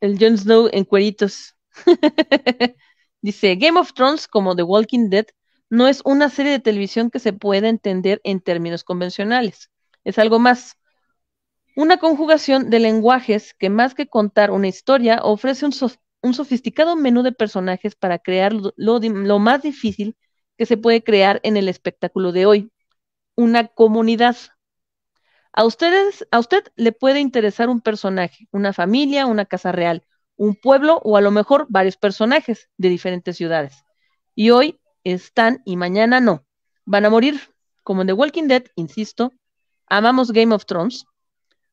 El Jon Snow en cueritos. Dice, Game of Thrones, como The Walking Dead, no es una serie de televisión que se pueda entender en términos convencionales. Es algo más. Una conjugación de lenguajes que más que contar una historia ofrece un, sofisticado menú de personajes para crear lo más difícil que se puede crear en el espectáculo de hoy, una comunidad. A ustedes, a usted le puede interesar un personaje, una familia, una casa real, un pueblo o a lo mejor varios personajes de diferentes ciudades. Y hoy están y mañana no. Van a morir. Como en The Walking Dead, insisto, amamos Game of Thrones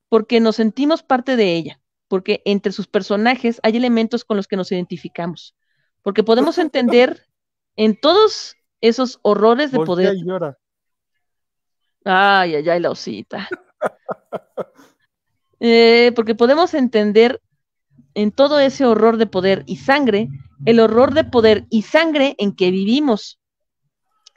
porque nos sentimos parte de ella, porque entre sus personajes hay elementos con los que nos identificamos, porque podemos entender en todos esos horrores de poder. Ay, ay, ay, la osita. Eh, porque podemos entender en todo ese horror de poder y sangre, el horror de poder y sangre en que vivimos.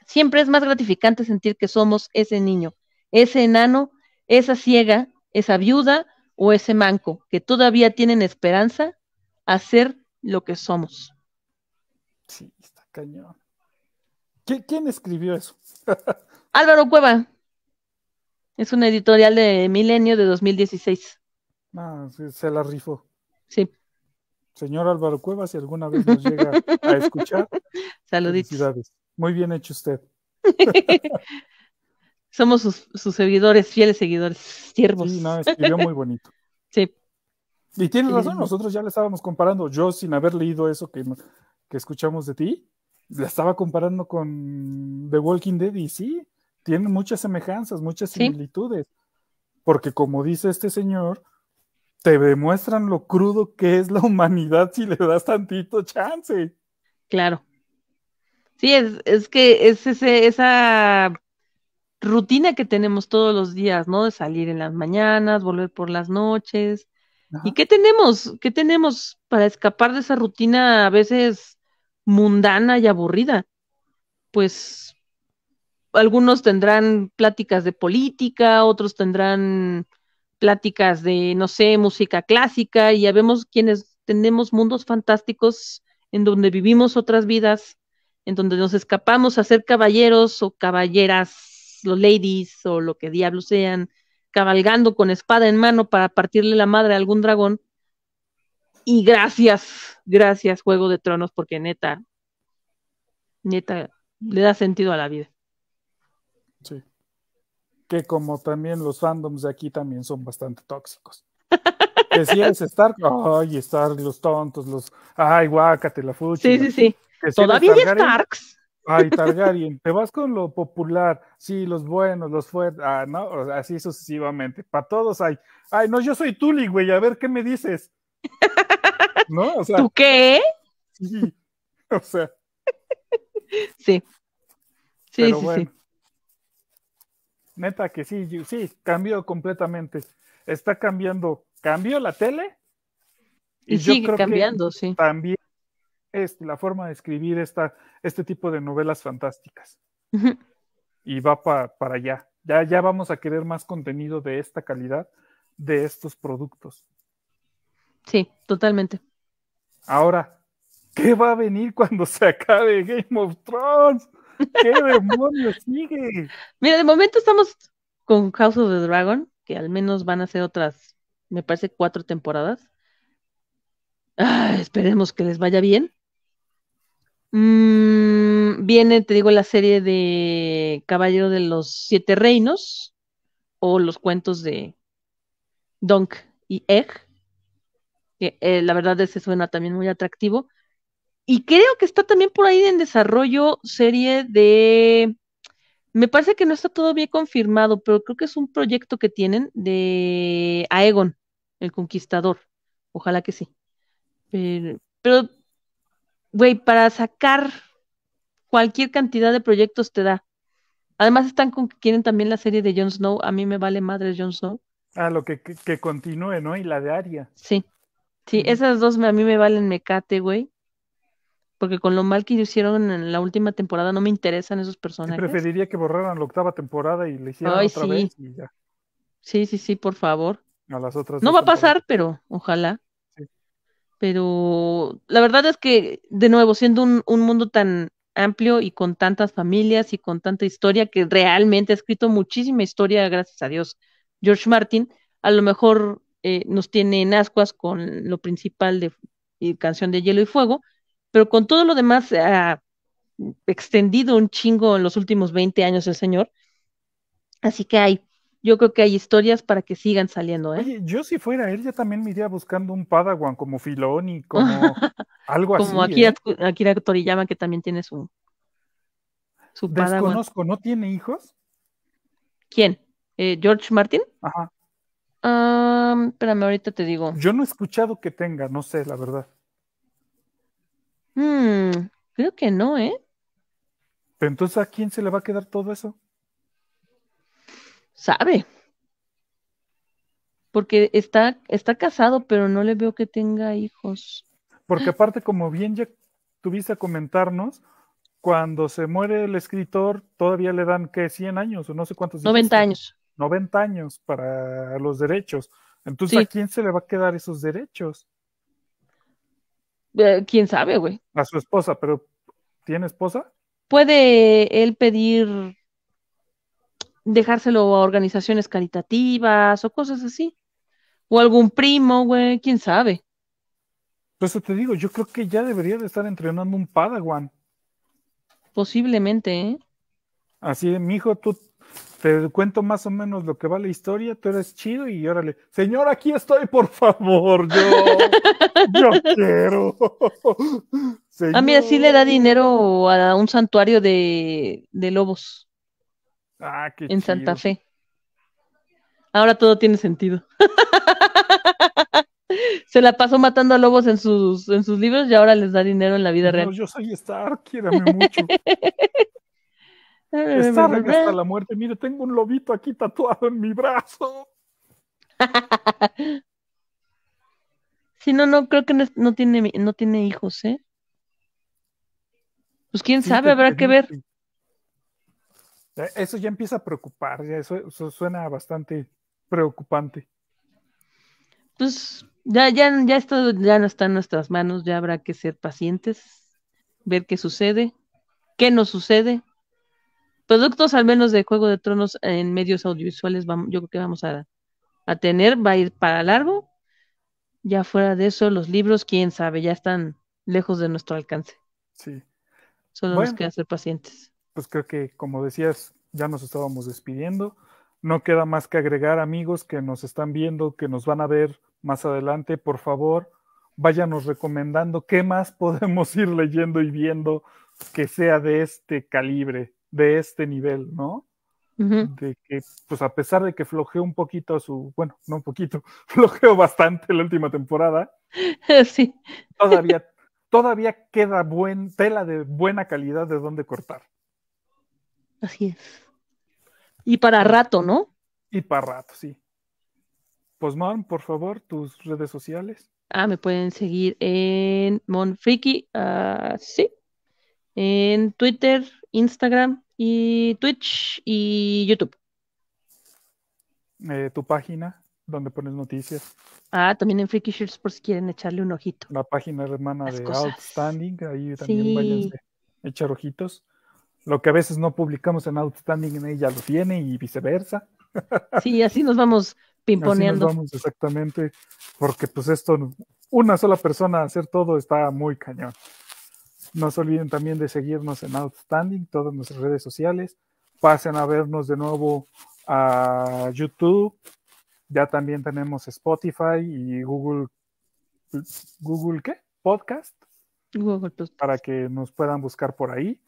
Siempre es más gratificante sentir que somos ese niño, ese enano, esa ciega, esa viuda o ese manco, que todavía tienen esperanza a ser lo que somos. Sí, está cañón. ¿Quién escribió eso? Álvaro Cueva. Es una editorial de Milenio de 2016. Ah, se la rifó. Sí. Señor Álvaro Cuevas, si alguna vez nos llega a escuchar, felicidades. Muy bien hecho usted. Somos sus, seguidores, fieles seguidores, siervos. Sí, no, escribió muy bonito. Sí. Y tiene razón, nosotros ya le estábamos comparando. Yo, sin haber leído eso que, que escuchamos de ti, la estaba comparando con The Walking Dead y sí, tienen muchas semejanzas, muchas similitudes, porque como dice este señor, te demuestran lo crudo que es la humanidad si le das tantito chance. Claro. Sí, es, es que es esa rutina que tenemos todos los días, ¿no? De salir en las mañanas, volver por las noches. ¿Y qué tenemos? ¿Qué tenemos para escapar de esa rutina a veces mundana y aburrida? Pues algunos tendrán pláticas de política, otros tendrán pláticas de, no sé, música clásica, y ya vemos quienes tenemos mundos fantásticos en donde vivimos otras vidas, en donde nos escapamos a ser caballeros o caballeras, los ladies o lo que diablos sean, cabalgando con espada en mano para partirle la madre a algún dragón. Y gracias, gracias Juego de Tronos, porque neta, neta, le da sentido a la vida que como también los fandoms de aquí también son bastante tóxicos. Que si eres Stark, ay, Stark, los tontos, los, ay, guácate, la fucha. Sí, sí, sí. Todavía hay Starks. Ay, Targaryen, te vas con lo popular, sí, los buenos, los fuertes, ah, no, así sucesivamente. Para todos hay, ay, no, yo soy Tully güey, a ver qué me dices. ¿No? O ¿Tú qué? Sí, o sea. Sí. Sí, sí, sí. Neta que sí, sí, cambió completamente. Está cambiando, cambió la tele. Y, sigue cambiando, sí. También es la forma de escribir esta, este tipo de novelas fantásticas. Y va para allá. Ya, ya vamos a querer más contenido de esta calidad, de estos productos. Sí, totalmente. Ahora, ¿qué va a venir cuando se acabe Game of Thrones? ¿Qué sigue? Mira, de momento estamos con House of the Dragon, que al menos van a ser otras, me parece, cuatro temporadas. Ah, esperemos que les vaya bien. Mm, viene, te digo, la serie de Caballero de los Siete Reinos o los cuentos de Donk y Egg, que eh, la verdad ese suena también muy atractivo. Y creo que está también por ahí en desarrollo serie de... Me parece que no está todo bien confirmado, pero creo que es un proyecto que tienen de Aegon, el conquistador. Ojalá que sí. Pero, güey, para sacar cualquier cantidad de proyectos te da. Además están con quieren también la serie de Jon Snow. A mí me vale madre Jon Snow. Ah, lo que, que, continúe, ¿no? Y la de Aria. Sí. Sí, esas dos a mí me valen mecate, güey porque con lo mal que hicieron en la última temporada no me interesan esos personajes. preferiría que borraran la octava temporada y le hicieran otra sí. vez y ya. Sí, sí, sí, por favor. A las otras no va a pasar, pero ojalá. Pero la verdad es que, de nuevo, siendo un, un mundo tan amplio y con tantas familias y con tanta historia que realmente ha escrito muchísima historia, gracias a Dios, George Martin, a lo mejor eh, nos tiene en ascuas con lo principal de Canción de Hielo y Fuego, pero con todo lo demás ha ah, extendido un chingo en los últimos 20 años el señor. Así que hay, yo creo que hay historias para que sigan saliendo. ¿eh? yo si fuera él, ya también me iría buscando un Padawan como Filón y como algo así. Como ¿eh? Akira, Toriyama, que también tiene su, su Padawan. Desconozco, ¿no tiene hijos? ¿Quién? Eh, ¿George Martin? Ajá. Ah, espérame, ahorita te digo. Yo no he escuchado que tenga, no sé, la verdad. Mm, creo que no, ¿eh? entonces, ¿a quién se le va a quedar todo eso? Sabe. Porque está, está casado, pero no le veo que tenga hijos. Porque aparte, como bien ya tuviste a comentarnos, cuando se muere el escritor, todavía le dan, que 100 años o no sé cuántos. 90 años. 90 años para los derechos. Entonces, ¿a quién se le va a quedar esos derechos? Eh, ¿Quién sabe, güey? A su esposa, pero ¿tiene esposa? Puede él pedir dejárselo a organizaciones caritativas o cosas así. O algún primo, güey, quién sabe. Por pues eso te digo, yo creo que ya debería de estar entrenando un Padawan. Posiblemente, ¿eh? Así, mi hijo, tú te cuento más o menos lo que va la historia, tú eres chido y órale, señor, aquí estoy, por favor, yo, yo quiero. Ah, mira, sí le da dinero a un santuario de, lobos. Ah, qué En Santa Fe. Ahora todo tiene sentido. Se la pasó matando a lobos en sus, en sus libros y ahora les da dinero en la vida real. Yo soy Star, quiérame mucho. Está hasta la muerte. Mire, tengo un lobito aquí tatuado en mi brazo. sí, no, no, creo que no, tiene, no tiene hijos, ¿eh? Pues quién sabe, habrá que ver. Eh, eso ya empieza a preocupar, ya eso, suena bastante preocupante. Pues ya, ya, ya esto ya no está en nuestras manos, ya habrá que ser pacientes, ver qué sucede, qué nos sucede productos al menos de Juego de Tronos en medios audiovisuales, vamos, yo creo que vamos a, tener, va a ir para largo. Ya fuera de eso, los libros, quién sabe, ya están lejos de nuestro alcance. Sí. Solo nos queda ser pacientes. Pues creo que, como decías, ya nos estábamos despidiendo. No queda más que agregar, amigos que nos están viendo, que nos van a ver más adelante, por favor, váyanos recomendando qué más podemos ir leyendo y viendo que sea de este calibre de este nivel, ¿no? De que, pues a pesar de que flojeó un poquito su, bueno, no un poquito, flojeó bastante la última temporada. Sí. Todavía, todavía queda buen, tela de buena calidad de dónde cortar. Así es. Y para este, rato, ¿no? Y para rato, sí. Pues Mon, por favor, tus redes sociales. Ah, me pueden seguir en Monfriki, uh, sí, en Twitter, Instagram y Twitch y YouTube. Eh, tu página donde pones noticias. Ah, también en Freaky Shirts por si quieren echarle un ojito. La página hermana de Outstanding, ahí también vayan a echar ojitos. Lo que a veces no publicamos en Outstanding, en ella lo tiene y viceversa. Sí, así nos vamos pimponeando. Así nos vamos, exactamente, porque pues esto, una sola persona hacer todo está muy cañón. No se olviden también de seguirnos en Outstanding, todas nuestras redes sociales. Pasen a vernos de nuevo a YouTube. Ya también tenemos Spotify y Google. ¿Google qué? Podcast. Google Podcast. Para que nos puedan buscar por ahí.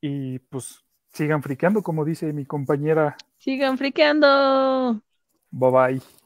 Y pues sigan friqueando, como dice mi compañera. Sigan friqueando. Bye bye.